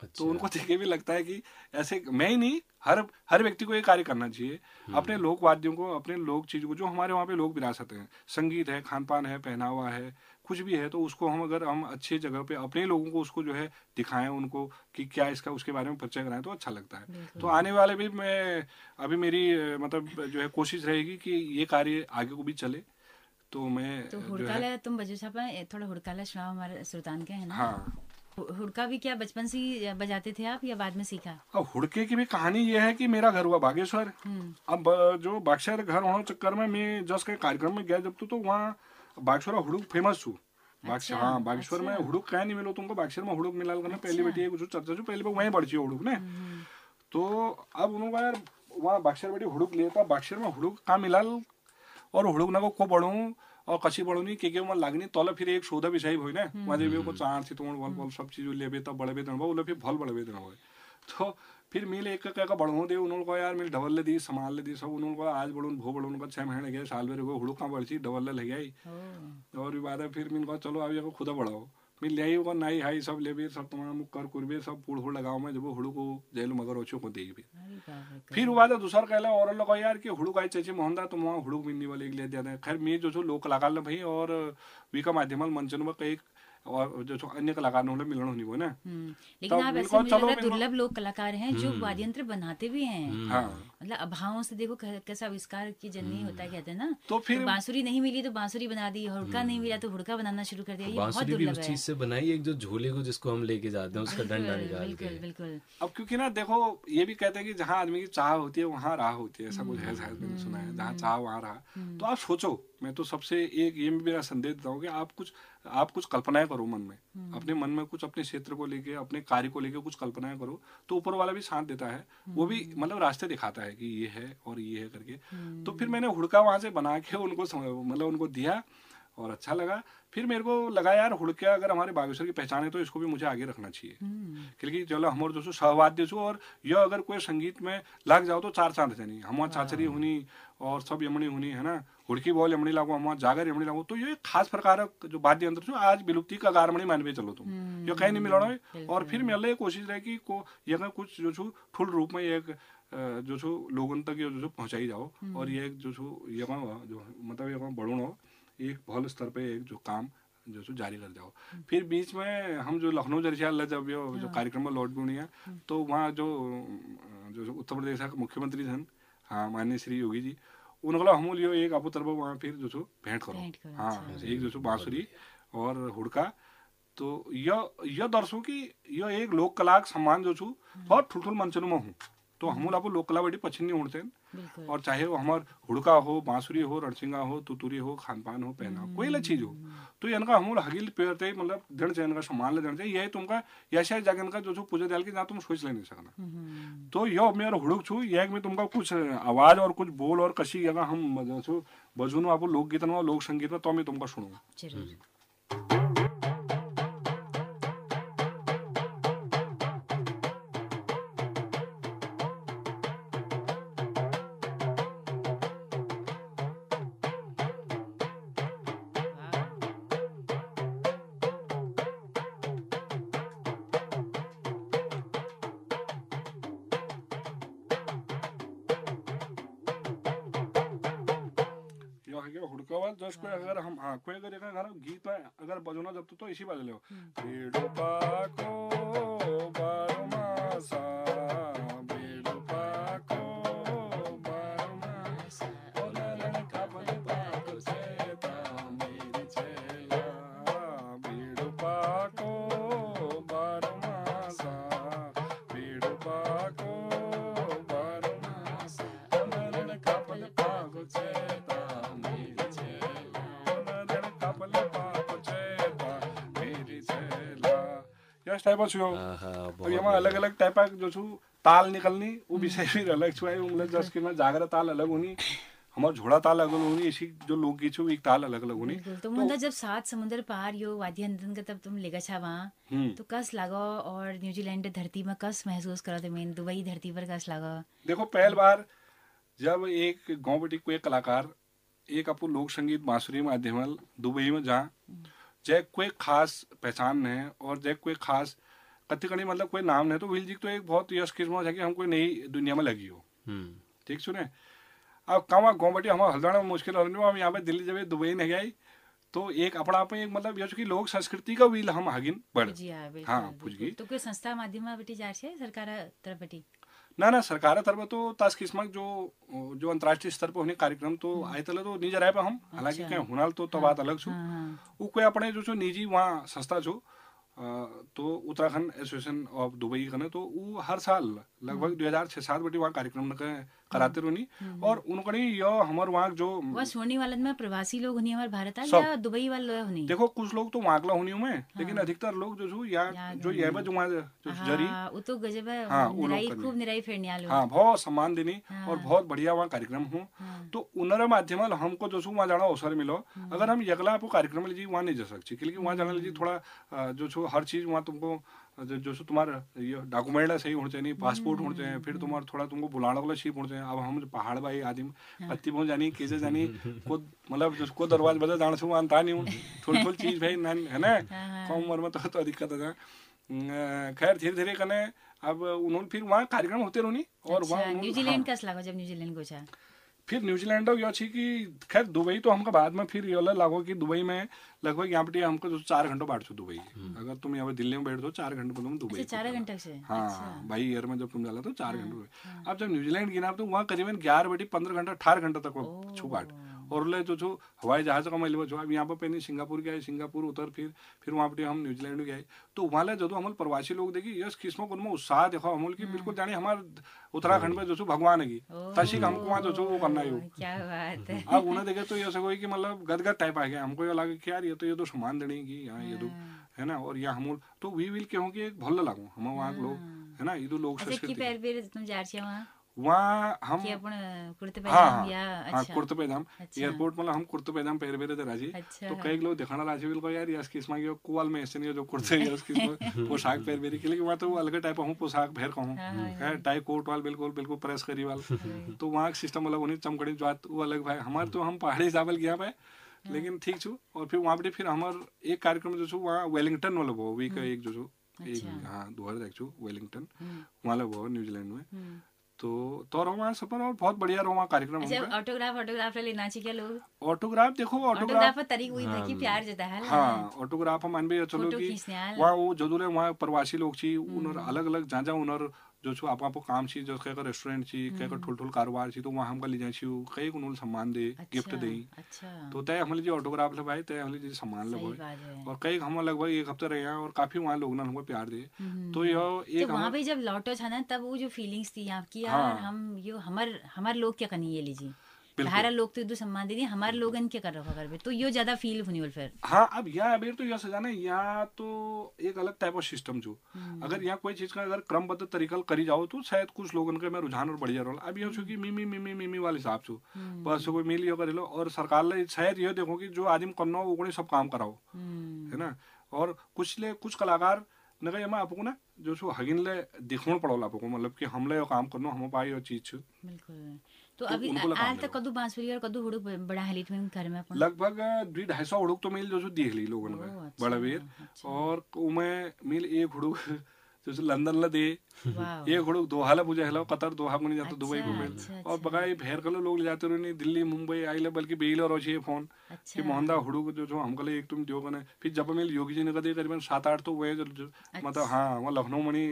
तो अच्छा। तो उनको देखे भी लगता है कि ऐसे मैं ही नहीं हर हर व्यक्ति को ये कार्य करना चाहिए हम्म। अपने लोक वाद्यों को अपने लोक चीज को जो हमारे वहाँ पे लोक विरासत हैं संगीत है खान पान है पहनावा है कुछ भी है तो उसको हम अगर हम अच्छे जगह पे अपने लोगों को उसको जो है दिखाएं उनको कि क्या इसका उसके बारे में परिचय कराएं तो अच्छा लगता है तो आने वाले भी मैं अभी मेरी मतलब जो है कोशिश रहेगी कि ये कार्य आगे को भी चले तो मैं तो हुड़का है, तुम बजू छापा थोड़ा हुड़काला श्राव हमारे सुल्तान के है ना हाँ हुड़का भी क्या बचपन से ही बजाते थे आप या बाद में सीखा अब हुड़के की भी कहानी ये है कि मेरा घर हुआ बागेश्वर हम्म। अब जो बागेश्वर घर होने चक्कर में मैं जस के कार्यक्रम में गया जब तो, तो वहाँ बागेश्वर हुडूक फेमस छू बागेश्वर हाँ बागेश्वर में अच्छा. हुडूक कहीं नहीं मिलो तुमको बागेश्वर में हुडूक मिलाल करना पहली अच्छा. बेटी है जो चर्चा जो पहली बार वहीं पढ़ चाहिए हुडूक ने तो अब उन्होंने यार वहाँ बागेश्वर बेटी हुडूक लिए तो बागेश्वर में हुडूक कहाँ मिलाल और हुडूक ना को पढ़ूँ और कसी बढ़ोनी के के मन लागनी तोला फिर एक शोधा विषय होई ना वहाँ देवे को चार थी तो वल वल सब चीज लेबे तब तो बढ़बे दन वो तो फिर भल बढ़बे दन तो होई तो फिर मिल एक कह का बड़ों दे उन्होंने कहा यार मिल डबल ले दी संभाल ले दी सब उन्होंने कहा आज बड़ों भो बड़ों छह महीने गए साल भर हुड़ू कहाँ बढ़ी डबल ले गई और भी बात है फिर मिल चलो अभी खुदा बढ़ाओ मिल ले आई नाई हाई सब ले भी सब तुम्हारा मुख कर कुर भी सब पूड़ हुड़ लगाओ मैं जब हुड़ू को जेल मगर ओछो को देगी फिर फिर बात है दूसर कहला और लोग यार कि हुड़ू गाय चेची मोहनदा तुम वहाँ हुड़ू मिलने वाले एक ले दिया खैर मैं जो छो लोक लगा लो भाई और वी का माध्यम मंचन में कई और जो तो अन्य कलाकारों मिलन होनी ना हम्म, लेकिन आप ऐसे दुर्लभ लोग कलाकार हैं जो हम्म। बनाते भी हैं हम्म। हाँ। मतलब अभावों से देखो कैसा आविष्कार की जननी होता कहते हैं ना तो फिर बांसुरी नहीं मिली तो बांसुरी बना दी हुड़का नहीं मिला तो हुड़का बनाना शुरू कर दिया बांसुरी चीज से बनाई एक जो झोले को जिसको हम लेके जाते हैं उसका डंडा निकाल के बिल्कुल अब क्योंकि ना देखो ये भी कहते हैं कि जहाँ आदमी की चाह होती है वहाँ राह होती है ऐसा कुछ है शायद मैंने सुना है जहाँ चाह वहाँ राह तो आप सोचो मैं तो सबसे एक ये मेरा संदेश देता हूँ कि आप कुछ आप कुछ कल्पनाएं करो मन में हम्म। अपने मन में कुछ अपने क्षेत्र को लेके अपने कार्य को लेके कुछ कल्पनाएं करो तो ऊपर वाला भी साथ देता है वो भी हम्म। मतलब रास्ते दिखाता है कि ये है और ये है करके तो फिर हम्म। मैंने हुड़का वहां से बना के उनको मतलब उनको दिया और अच्छा लगा फिर मेरे को लगा यार हुड़किया अगर हमारे बागेश्वर की पहचान है तो इसको भी मुझे आगे रखना चाहिए क्योंकि चलो हमारे दोस्तों सहवाद्य छो और यह अगर कोई संगीत में लग जाओ तो चार चांद जानी हम चाचरी हाँ। होनी और सब यमुनी हुनी है ना हुड़की बॉल यमुनी लागू हम जागर यमुनी लागू तो ये खास प्रकार जो वाद्य यंत्र जो आज विलुप्ति का गारमणी मान पे चलो तुम हम्म, ये कहीं नहीं मिला और फिर मेरे कोशिश रहे कि को यहाँ कुछ जो छो फुल रूप में एक जो छो लोगों तक ये जो पहुंचाई जाओ हम्म। और ये जो छो यहाँ जो मतलब यहाँ बढ़ो एक बहुत स्तर पर एक जो काम जो सो जारी कर जाओ हम्म। फिर बीच में हम जो लखनऊ जरिया जरिशाला जब यो जो हाँ। कार्यक्रम में लौट गुणिया तो वहाँ जो जो उत्तर प्रदेश का मुख्यमंत्री थे हाँ माननीय श्री योगी जी उनगला हमूल यो एक अपो तरफ वहाँ फिर जो छो भेंट करो हाँ अच्छा। एक जो छो बांसुरी और हुड़का तो यो दर्शो कि यो एक लोक कला सम्मान जो छू हम्म। बहुत ठुल ठुल मंचनों में हूँ तो हमूल हम्म। आपको लोक कला बड़ी पछिन्नी उड़ते हैं और चाहे वो हमार हुड़का हो बांसुरी हो रणसिंगा हो तुतुरी हो खानपान हो पहना हो कोई चीज हो हम्म। तो इनका हमूल हगील पेरते मतलब दृढ़ जन का सम्मान ले चाहिए यही तुमका ऐसे जगह का जो जो पूजा डाल के जहाँ तुम सोच ले नहीं सकना हम्म, हम्म। तो यो मेरे हुड़क छू ये में तुमका कुछ आवाज और कुछ बोल और कशी जगह हम बजुन आप लोकगीतन में लोक संगीत में तो मैं तुमका सुनूंगा हुड़कवल जस को हाँ। अगर हम आंखों अगर एक गाना गीत में अगर बजोना जब तो, तो इसी बज लो हम्म। रेडो पाको बारो मासा ચોક્કસ ટાઈપ જ છું એમાં अलग અલગ ટાઈપ जो છું ताल निकलनी वो विषय भी हम्म। अलग छु आई उंगल जस के में जागरा ताल अलग होनी हमारा झोड़ा ताल अलग होनी इसी जो लोग की छु एक ताल अलग अलग होनी तो, तो मतलब जब सात समुद्र पार यो वाद्य अंतन का तब तुम लेगा छा वहाँ हम्म। तो कस लागो और न्यूजीलैंड धरती में कस महसूस करा थे मेन दुबई धरती पर कस लागो देखो पहल बार जब एक गाँव बेटी एक कलाकार एक अपू लोक संगीत बांसुरी माध्यम दुबई में जहाँ जैक कोई खास पहचान नहीं है और जैक कोई खास कथ्यकड़ी मतलब कोई नाम नहीं तो विल जी तो एक बहुत यश किस्मत है कि हम कोई नई दुनिया में लगी हो हम्म। ठीक सुने अब कमा गाँव बटी हमारा हल्दड़ा में मुश्किल हो रही हम यहाँ पे दिल्ली जब दुबई नहीं गई तो एक अपना आप एक मतलब यह कि लोक संस्कृति का विल हम आगिन बढ़ जी हाँ, हाँ तो कोई संस्था माध्यम बेटी जा सरकार तरफ बटी ना ना सरकार तरफ तो तास किस्मक जो जो अंतरराष्ट्रीय स्तर पर होने कार्यक्रम तो हम्म। आए तले तो नहीं जराए पा हम अच्छा। हालांकि क्या हुनाल तो तो बात हाँ, अलग छो हाँ, हाँ। वो कोई अपने जो छो निजी वहाँ सस्ता छो तो उत्तराखंड एसोसिएशन ऑफ दुबई कने तो वो हर साल लगभग हम्म। दो हजार छः सात बटी वहाँ कार्यक्रम कराते रहनी तो हम्म। और उनको नहीं यो हमारे वहाँ जो बस होने वाला में प्रवासी लोग होनी हमारे भारत या दुबई वाले लोग होनी देखो कुछ लोग तो वहाँ होनी में लेकिन हाँ। अधिकतर लोग जो जो यहाँ जो यह जो वहाँ जो हाँ, जरी वो तो गजब है हाँ वो लोग खूब निराई फेरने वाले हाँ बहुत सम्मान देनी हाँ। और बहुत बढ़िया वहाँ कार्यक्रम हूँ तो उनर माध्यम हमको जो छू वहाँ जाना अवसर मिलो अगर हम यगला आपको कार्यक्रम लीजिए वहाँ नहीं जा सकते क्योंकि वहाँ जाना लीजिए थोड़ा जो छो हर चीज वहाँ तुमको अच्छा, जो सो तुम्हारा ये डॉक्यूमेंट सही होने चाहिए पासपोर्ट होने चाहिए फिर तुम्हारा थोड़ा तुमको बुलाने वाला शिप होने चाहिए अब हम पहाड़ भाई आदि हाँ। पत्ती पहुंच जानी कैसे जानी को मतलब जिसको दरवाजे बजा जाने से मानता नहीं हूँ थोड़ी थोड़ी चीज भाई ना है ना हाँ, हाँ। कम उम्र में तो, तो दिक्कत है खैर धीरे धीरे कने अब उन्होंने फिर वहाँ कार्यक्रम होते रहनी और अच्छा, वहाँ न्यूजीलैंड का जब न्यूजीलैंड पहुंचा फिर न्यूजीलैंड यो छी कि खैर दुबई तो हमका बाद में फिर ये लागो कि दुबई में लगभग यहाँ पे हमको तो चार घंटों छो दुबई हम्म। अगर तुम यहाँ दिल्ली में बैठ दो तो चार घंटे पर दुबई अच्छा, चार घंटे से हाँ अच्छा। भाई एयर में जब तुम जाला तो चार हाँ, घंटे हाँ। अब जब न्यूजीलैंड गिना तो वहाँ करीबन ग्यारह बजे पंद्रह घंटा अठारह घंटा तक छू बाट और जो जो हवाई जहाज का मिले जो यहाँ पर पहले सिंगापुर गए सिंगापुर उतर फिर फिर वहाँ पर हम न्यूजीलैंड गए तो वहाँ ले जो हमल प्रवासी लोग देखी यस किस्म को उनमें उत्साह देखो हमल की बिल्कुल हम्म। जाने हमारे उत्तराखंड में जो छो भगवान की तशिक हमको वहाँ जो छो वो करना ही क्या अब उन्हें देखे तो ये सब कि मतलब गदगद टाइप आ गया हमको ये लगे कि यार ये तो ये तो समान देने की यहाँ ये तो हाँ। है ना और यहाँ हम तो वी विल कहूँ कि एक भल्ला लागू हम वहाँ लोग हाँ। है ना ये तो लोग अच्छा, वहाँ हम हाँ हाँ अच्छा। कुर्त पैजाम अच्छा। एयरपोर्ट मतलब हम कुर्त पैजाम पहरे थे राजी अच्छा। तो कई लोग दिखाना राजी बिल्कुल यार यस में ऐसे नहीं जो कुर्ते यस पोशाक पहर के लिए वहाँ तो अलग टाइप हूँ पोशाक पहर हाँ, हाँ, हाँ। टाई कोट वाल बिल्कुल बिल्कुल प्रेस करी वाल तो वहाँ सिस्टम अलग उन्हें वो अलग भाई हमारे तो हम पहाड़ी हिसाब गया भाई लेकिन ठीक छू और फिर वहाँ पे फिर हमारे एक कार्यक्रम जो छू वहाँ वेलिंगटन वाले वो वी का एक जो छू एक हाँ दो हजार एक छू वेलिंगटन वहाँ लग न्यूजीलैंड में तो तो रोमा सफर और बहुत बढ़िया रोमा कार्यक्रम होगा ऑटोग्राफ ऑटोग्राफ लेना चाहिए क्या लोग ऑटोग्राफ देखो ऑटोग्राफ तरीक हुई था हाँ, कि प्यार जता है हां ऑटोग्राफ हम अनबे चलो कि वहां वो जो वहां प्रवासी लोग छी हम्म। उनर अलग अलग जहां-जहां उनर जो छो आप आपको काम छी जो कह रेस्टोरेंट छी कह ठोल ठोल कारोबार छी तो वहां हमका ले जाय छी कई को सम्मान दे अच्छा, गिफ्ट दे अच्छा। तो तय हमले जो ऑटोग्राफ ले भाई तय हमले जो सम्मान ले भाई और कई हम लगभग एक हफ्ते रहे और काफी वहां लोग ने हमको प्यार दे हम्म। तो यो तो एक वहां पे जब लौटो छ ना तब वो जो फीलिंग्स थी आपकी यार हाँ। हम यो हमर हमर लोग क्या कनी ये लीजिए हमारा लोग तो सम्मान दे दिया हमारे लोग के कर रखा कर तो यो ज्यादा फील होनी वाल फिर हाँ अब यहाँ अभी तो यह सजाना यहाँ तो एक अलग टाइप ऑफ सिस्टम जो हम्म। अगर यहाँ कोई चीज का अगर क्रमबद्ध तरीका करी जाओ तो शायद कुछ लोगन के मैं रुझान और बढ़िया रोल अब यह कि हम्म। मिमी मिमी मिमी वाले हिसाब से हम्म। बस कोई मिल यो कर लो और सरकार ने शायद यह देखो कि जो आदमी करना हो वो सब काम कराओ है ना और कुछ ले कुछ कलाकार नगर यमा आपको ना जो सो हगिन ले दिखोण पड़ोला आपको मतलब कि हमले यो काम करनो हम पाई यो चीज बिल्कुल तो, अभी आज तक कदू बांसुरी और कदू हुडुक बड़ा हलीट में घर में लगभग दुई ढाई सौ हुडुक तो मिल जो जो देख ली लोगों ने अच्छा, बड़ा बेर अच्छा। और उमे मिल एक हुडुक जैसे ला दे एक दोहा ला पूजा हेलाव कतर दोहा म्हणे जातो अच्छा, दुबई घूमे अच्छा, और बघा अच्छा। भेर कलो लोग ले जाते रहने दिल्ली मुंबई आईला बल्कि बेईल और ये फोन कि मोहनदा को जो जो हम कले एक तुम जो बने फिर जब मिल योगी जी ने कदे करीबन सात आठ तो वे मतलब हाँ वो लखनऊ मणि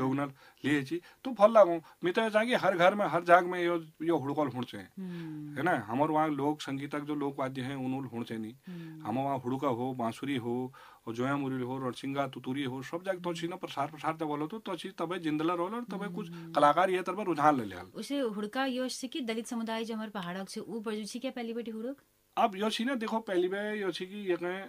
लोगनाथ लिए छी तो फल लागो मित तो जागी हर घर में हर जाग में यो यो हुडकल हुणचे हम्म। है ना हमारे वहाँ लोक संगीतक जो लोक वाद्य है हैं उन हुणचे नहीं हम्म। हम वहाँ हुडुका हो बांसुरी हो और जोया मुरली हो और सिंगा तुतुरी हो सब जाके तो छीना प्रसार प्रसार तब बोलो तो तो छी तबे जिंदला रोल और तबे कुछ हम्म। कलाकार ये तरफ रुझान ले लेल उसे हुड़का यो छी कि दलित समुदाय जो हमर पहाड़क से ऊ छी के पहली बेटी हुड़क अब यो छी ना देखो पहली बे यो छी कि ये कहे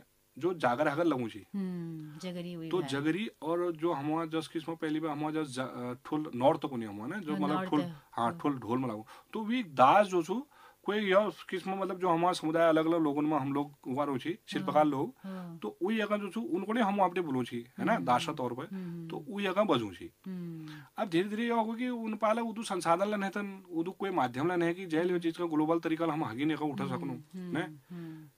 जो जागर हगर लगू छी हम्म, जगरी हुई तो जगरी और जो हमारा जस किस में पहली बे हमारा जस ठुल नॉर्थ को नहीं हमारा ना जो हाँ, मतलब ठुल हां हाँ। ठुल ढोल में लागू तो वी दास जो छू कोई કોઈ किस्म मतलब जो हमारा समुदाय अलग अलग लोगों में हम लोग उभारो छी हाँ, शिल्पकार लोग हाँ। तो उ जगह जो छु उनको हम आपने बोलो छी है ना हम्म, दास तौर पर हम्म, हम्म। तो उ जगह बजू छी अब धीरे धीरे यो होगा कि उन पाला उदु संसाधन लन तन तो उदु कोई माध्यम लन की जय लो चीज का ग्लोबल तरीका हम आगे नहीं उठा सकनु है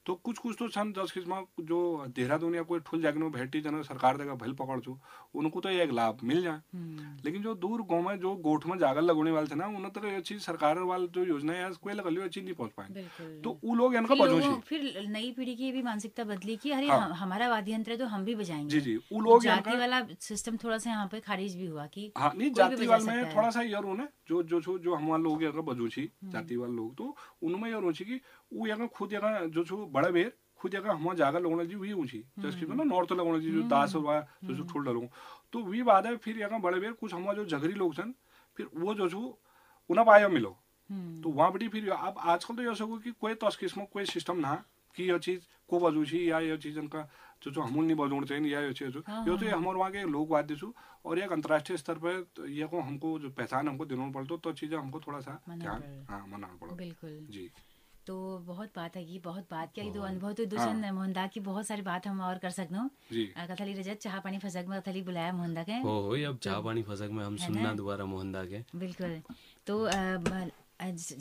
तो कुछ कुछ तो छन दस किस्म जो देहरादून या कोई ठुल जागनो भेटी जन सरकार देगा भल पकड़ छु उनको तो एक लाभ मिल जाए लेकिन जो दूर गाँव में जो गोठ में जागर लगने वाले थे ना उन तो ये चीज सरकार वाले जो योजना है कोई लगा लियो बच्चे नहीं पहुंच पाए तो वो लोग इनका पहुंचो फिर नई पीढ़ी की भी मानसिकता बदली की अरे हाँ। हमारा वाद्य यंत्र है तो हम भी बजाएंगे जी जी वो लोग जाति वाला सिस्टम थोड़ा सा यहाँ पे खारिज भी हुआ की हाँ नहीं जाति वाले में थोड़ा सा यार उन्हें जो जो जो जो हमारे लोग यहाँ बजू छी जाति वाले लोग तो उनमें यार होची की वो यहाँ खुद यहाँ जो छो बड़े बेर खुद जगह हम जागा लगना जी वही ऊंची जैसे ना हम्म। नॉर्थ लगना जी जो हम्म। दास हुआ जो जो ठोल हम्म। डालू तो वही बात है फिर यहाँ बड़े बेर कुछ हमारे जो झगरी लोग सन फिर वो जो छो उन्हें पाया मिलो तो बड़ी फिर अब आजकल तो यो सको कि कोही तस्किसमा कोई सिस्टम ना कि यह चीज को बजू छी या यह चीज इनका जो जो हमूल नहीं बजूण चाहिए या यह चीज यो तो हाँ, हाँ। हमारे वहाँ के लोग वाद्य छू और एक अंतर्राष्ट्रीय स्तर पर तो यह को हमको जो पहचान हमको दिलाना पड़ता तो चीजें हमको थोड़ा सा ध्यान हाँ, मनाना पड़ा बिल्कुल जी तो बहुत बात है कि बहुत बात क्या दो अनुभव तो दुष्यंत हाँ। मोहनदा की बहुत सारी बात हम और कर सकते कथली रजत चाह पानी फसक में कथली बुलाया मोहनदा के हो अब चाह तो पानी फसक में हम सुनना दोबारा मोहनदा के बिल्कुल तो आ,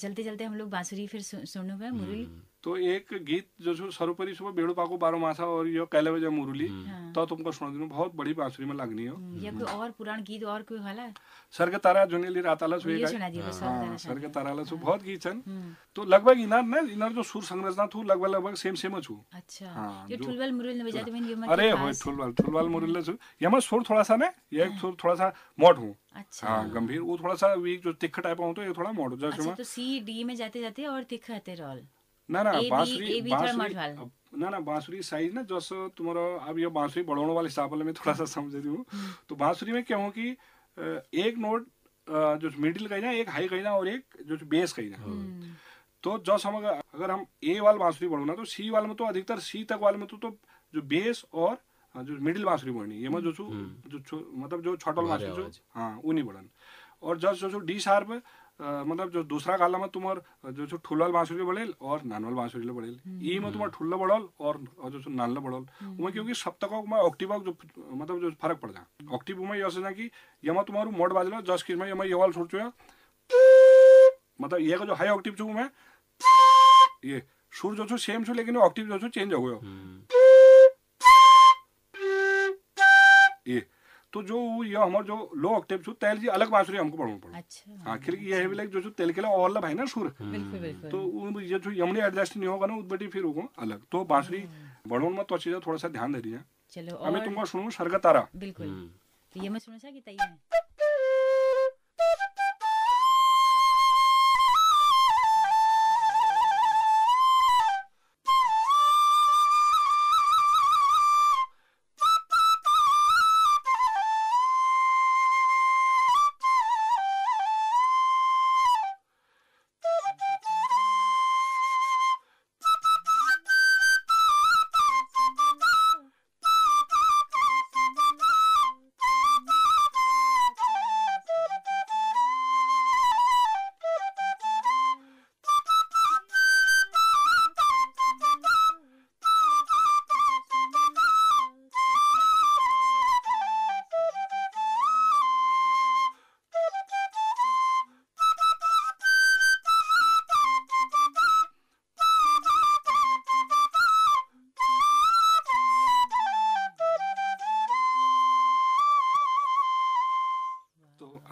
चलते चलते हम लोग बांसुरी फिर सुनो में मुरली हम्म। तो एक गीत जो छु सर्वोपरि सुबह बेडो पाको बारो मासा और यो कैले बजे मुरली हम्म। हाँ। तो तुमको सुना दिन बहुत बड़ी बांसुरी में लगनी हो हम्म। ये कोई हम्म। और पुराण गीत और कोई हला सर के तारा जुनेली राताला सु ये सुना दियो सर के तारा ताराला सु बहुत गीत छन तो लगभग इनर ना इनर जो सुर संरचना थू लगभग लगभग सेम सेम छु अच्छा हाँ, ये ठुलवाल मुरली ने बजाते में ये अरे हो ठुलवाल ठुलवाल मुरल छु ये यमा सुर थोड़ा सा ना ये एक हाँ। सुर थोड़ा सा मोट हूं अच्छा हां गंभीर वो थोड़ा सा वीक जो तिखा टाइप हूं तो ये थोड़ा मोट जैसे जाए अच्छा, तो सी डी में जाते जाते और तिखा थे रोल ना ना बांसुरी बांसुरी ना ना बांसुरी साइज ना जस तुम अब ये बांसुरी बढ़ाने वाले हिसाब में थोड़ा सा समझ रही हूँ हम्म। तो बांसुरी में क्या हो कि एक नोट जो मिडिल कही ना एक हाई कही ना और एक जो बेस कही हम्म। तो ना तो जस हम अगर हम ए वाल बांसुरी बढ़ो ना तो सी वाल में तो अधिकतर सी तक वाल में तो, तो जो बेस हम्म। मतलब हाँ, और जो मिडिल बांसुरी बढ़नी ये जो जो मतलब जो छोटल बांसुरी जो हाँ वो नहीं बढ़न और जस जो डी शार्प मतलब जो दूसरा गाला में तुम जो छो ठुल्लल बांसुरी बढ़ेल और नानवल बांसुरी बढ़ेल हम्म। ई में तुम हम्म। ठुल्ला बढ़ल और जो छो नानल बढ़ल हम्म। उमें क्योंकि सप्तकों में ऑक्टिव जो मतलब जो फर्क पड़ जाए ऑक्टिव में ये समझा कि यम तुम्हारो मोड बाजलो जस किस में यमा ये वाल छोड़ चुया मतलब ये का जो हाई ऑक्टिव छू मैं ये सुर जो छो सेम छो लेकिन ऑक्टिव जो छो चेंज हो गयो ये तो जो ये हमारे जो लो ऑक्टेव छु तेल जी अलग बांसुरी हमको पढ़ना पड़ा अच्छा हां की ये भी लाइक जो जो तेल के और ला भाई ना सुर बिल्कुल बिल्कुल तो ये जो यमने एडजस्ट नहीं होगा ना उस बटी फिर होगा अलग तो बांसुरी हाँ। बढ़ोन में तो चीज थोड़ा सा ध्यान दे दिया चलो और मैं तुमको सुनूं सरगतारा बिल्कुल हम्म। तो ये मैं सुनना चाहिए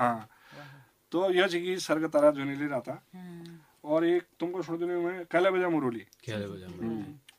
हाँ तो यह जगह सर्ग तारा रहा था हम्म। और एक तुमको सुन देने में कैला बजा मुरोली कैला बजा मुरोली हम्म।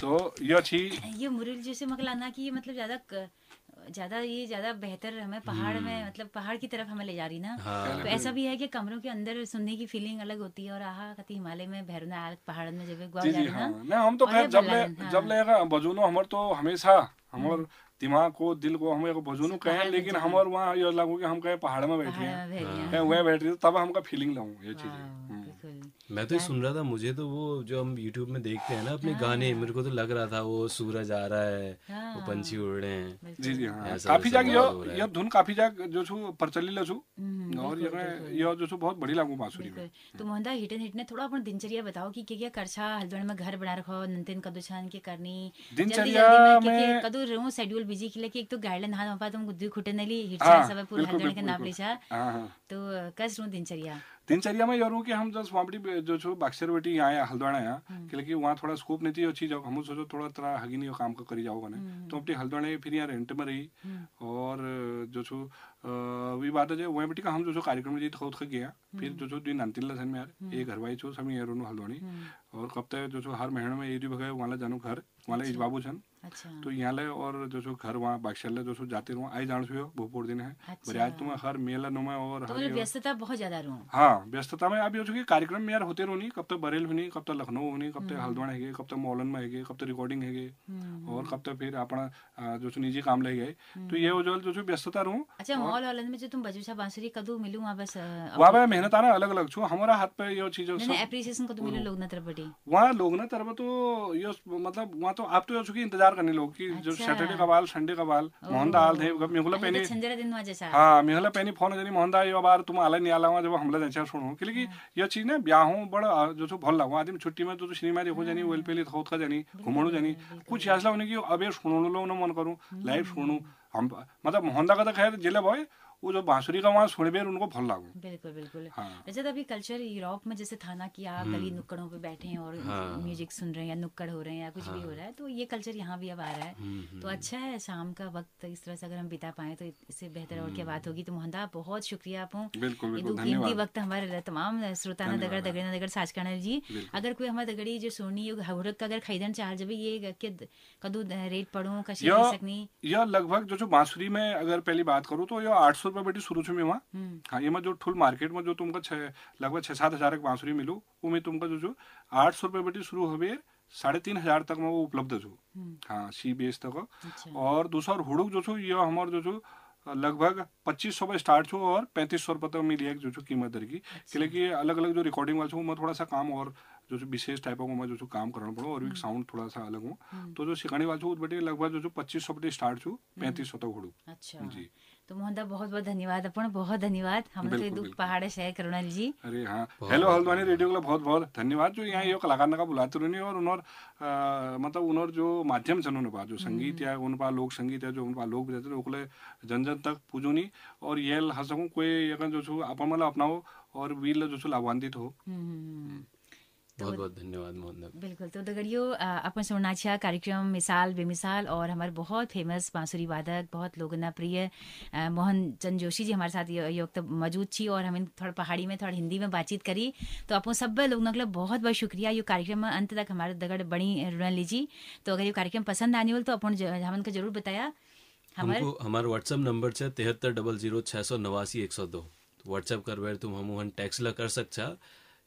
तो ये अच्छी ये मुरिल जैसे मकलाना की ये मतलब ज्यादा ज्यादा ये ज्यादा बेहतर हमें पहाड़ में हम्म। मतलब पहाड़ की तरफ हमें ले जा रही ना हाँ। तो ऐसा भी है कि कमरों के अंदर सुनने की फीलिंग अलग होती है और आहा कति हिमालय में भैरवनाथ पहाड़ में जब गुआ हाँ। ना हम तो खैर जब ले हाँ। जब लेगा बजुनो हमर तो हमेशा हमर हम्म। दिमाग को दिल को हम बजूनो बजुनु कहे लेकिन हमर वहाँ ये लागू कि हम कहे पहाड़ में बैठे हैं हाँ। वह बैठ रही तब हमका फीलिंग लाऊ ये चीजें हाँ। मैं तो सुन रहा था मुझे तो वो जो हम YouTube में देखते हैं ना अपने हाँ। गाने मेरे को तो लग रहा था वो सूरज आ रहा है हाँ। वो पंछी उड़ रहे हैं जी जी हाँ काफी जाग यो यो धुन काफी जाग जो छु प्रचलित लो छु हम्म, और ये यो जो छु बहुत बड़ी लागू बांसुरी में तो मोहनदा हिट एंड हिट ने थोड़ा अपन दिनचर्या बताओ कि क्या क्या करछा हल्दवण में घर बना रखो नंतिन कदू छान के करनी दिनचर्या में कदू रहो शेड्यूल बिजी किले की एक तो गाइडलाइन हाथ में पा तुम तो गुद्दी खुटे नली हिट हाँ, सब पूरा हल्दवण के नाप ले हाँ, हाँ। तो कस रहो दिनचर्या દિનચર્યામાં જ એવું કે હમ जो વાપડી જો છો બાક્ષરવટી આયા હલદવાણા આયા કે લેકી वहाँ थोड़ा स्कोप नहीं थी अच्छी जाओ हम सोचो थोड़ा तरह हगी नहीं काम का करी जाओ कने हम्म। तो अपनी हल्दवाणे फिर यहाँ रेंट में रही हम्म। और जो छो वही बात है वहाँ बेटी का हम जो छो कार्यक्रम में जी थोड़ा थक गया फिर जो हम्म। छो दिन नानतिन लसन में यार ये वाई छो सभी यार हल्द्वाणी और कब तक जो छो हर महीने में ये भी भगाए वहाँ जानू घर वहाँ अच्छा। इज बाबू छन अच्छा तो यहाँ ले और सो घर वहाँ बागशाल ले सो जाते रहो आई जान सुयो भूपुर दिन है अच्छा। आज तुम्हें हर मेला नुमा और तो मतलब व्यस्तता बहुत ज्यादा रहो हाँ व्यस्तता में अभी जो कार्यक्रम में यार होते नहीं कब तक बरेल हुनी कब तक लखनऊ हुनी कब तक हम्म। हल्द्वाण है कब तक मॉलन में है कब तक रिकॉर्डिंग है हम्म। और कब तक फिर अपना जो निजी काम ले गए तो ये हम्म। जो जो व्यस्तता अच्छा मॉल ऑलन में जो तुम बजूसा बांसुरी कदू मिलू वहाँ बस वहाँ पे मेहनत आना अलग अलग छो हमारा हाथ पे ये चीज एप्रिसिएशन कदू मिलू लोग वहाँ लोग ना तरफ तो ये मतलब वहाँ तो आप तो इंतजार विचार करने लोग कि जो सैटरडे अच्छा। का बाल संडे का बाल मोहनदा आल थे मेहुला पहनी हाँ मेहुला पहनी फोन करी मोहनदा ये बार तुम आला नहीं आला जब हमला जैसा अच्छा, सुनो क्योंकि हाँ। ये चीज ना ब्याह बड़ा जो छो भल लगा आदमी छुट्टी में तो तो सिनेमा देखो जानी वेल पहले थोत का जानी घुमणो जानी कुछ ऐसा होने की अबे सुनो लो ना मन करूँ हाँ। लाइव सुनो हम मतलब मोहनदा का तो खैर जिले भाई वो जो बांसुरी का वहाँ सुनबेर उनको भल लागू बिल्कुल बिल्कुल हाँ। अच्छा अभी कल्चर यूरोप में जैसे थाना की आप गली हम्म। नुक्कड़ों पे बैठे हैं और हाँ। म्यूजिक सुन रहे हैं या नुक्कड़ हो रहे हैं या कुछ हाँ। भी हो हाँ। रहा है तो ये कल्चर यहाँ भी अब आ रहा है हम्म, हम्म। तो अच्छा है शाम का वक्त इस तरह से अगर हम बिता पाए तो इससे बेहतर और क्या बात होगी तो मोहनदा बहुत शुक्रिया आप बिल्कुल वक्त हमारे तमाम श्रोताना दगड़ दगड़ना दगड़ साज जी अगर कोई हमारे दगड़ी जो सोनी हवरक का अगर खरीदन चाह जब ये कदू रेट पड़ो कशी यह लगभग जो जो बांसुरी में अगर पहली बात करूँ तो यह आठ सौ सौ रुपया बेटी शुरू छू मैं वहाँ हाँ ये जो फुल मार्केट में जो तुमका छः लगभग छः सात हजार एक बांसुरी मिलो वो मैं तुमका जो जो आठ सौ रुपया बेटी शुरू हो हुए साढ़े तीन हजार तक में वो उपलब्ध जो हाँ सी बी एस तक और दूसरा और हुड़ुक जो छो ये हमारे जो छो लगभग पच्चीस सौ स्टार्ट छो और पैंतीस सौ रुपये तक मिली है जो छो कीमत दर की अच्छा। कि अलग अलग जो रिकॉर्डिंग वाले छो मैं थोड़ा सा काम और जो जो विशेष टाइप का जो जो काम करना पड़ो और एक साउंड थोड़ा सा अलग हो तो जो सिकाणी वाले छो बेटे लगभग जो जो पच्चीस सौ स्टार्ट छो पैंतीस सौ तक हुड़ू जी तो मोहन दा बहुत बहुत धन्यवाद अपन बहुत धन्यवाद हमने तो दुख पहाड़ शेयर करुणाल जी अरे हाँ हेलो हल्द्वानी रेडियो को बहुत बहुत धन्यवाद जो यहाँ यो कलाकार का बुलाते रहने तो और उन्होंने मतलब उन्होंने जो माध्यम से उन्होंने पा जो हम्म। संगीत या उन पा लोक संगीत या जो उन पा लोक बजाते ओकले जन जन तक पूजोनी और ये हसकू कोई जो छो अपन मतलब अपनाओ और वीर जो छो लाभान्वित हो हम्म, हम्म, तो बहुत बहुत धन्यवाद मोहन बिल्कुल तो दगड़ियो अपन सुवर्णाक्षा कार्यक्रम मिसाल बेमिसाल और हमारे बहुत फेमस बांसुरी वादक बहुत लोगना प्रिय मोहन चंद जोशी जी हमारे साथ योग तो मौजूद थी और हमें थोड़ा पहाड़ी में थोड़ा हिंदी में बातचीत करी तो आप सब लोगों के लिए बहुत बहुत शुक्रिया यो कार्यक्रम में अंत तक हमारे दगड़ बड़ी रुण लीजिए तो अगर ये कार्यक्रम पसंद आने वाले तो अपन हमन को जरूर बताया हमारे हमारा व्हाट्सएप नंबर है तिहत्तर डबल जीरो छः सौ नवासी एक सौ दो व्हाट्सएप कर बैर तुम हम टेक्स्ट ला कर सकता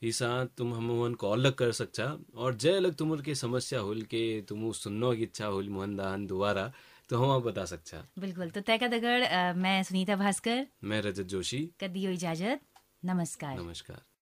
ईसा तुम हम मोहन को अलग कर सकता और जय अलग तुम के समस्या होल के तुम सुनने की इच्छा होल मोहन दहन दोबारा तो हम आप बता सकता बिल्कुल तो तय का दगड़ मैं सुनीता भास्कर मैं रजत जोशी कदी इजाजत नमस्कार नमस्कार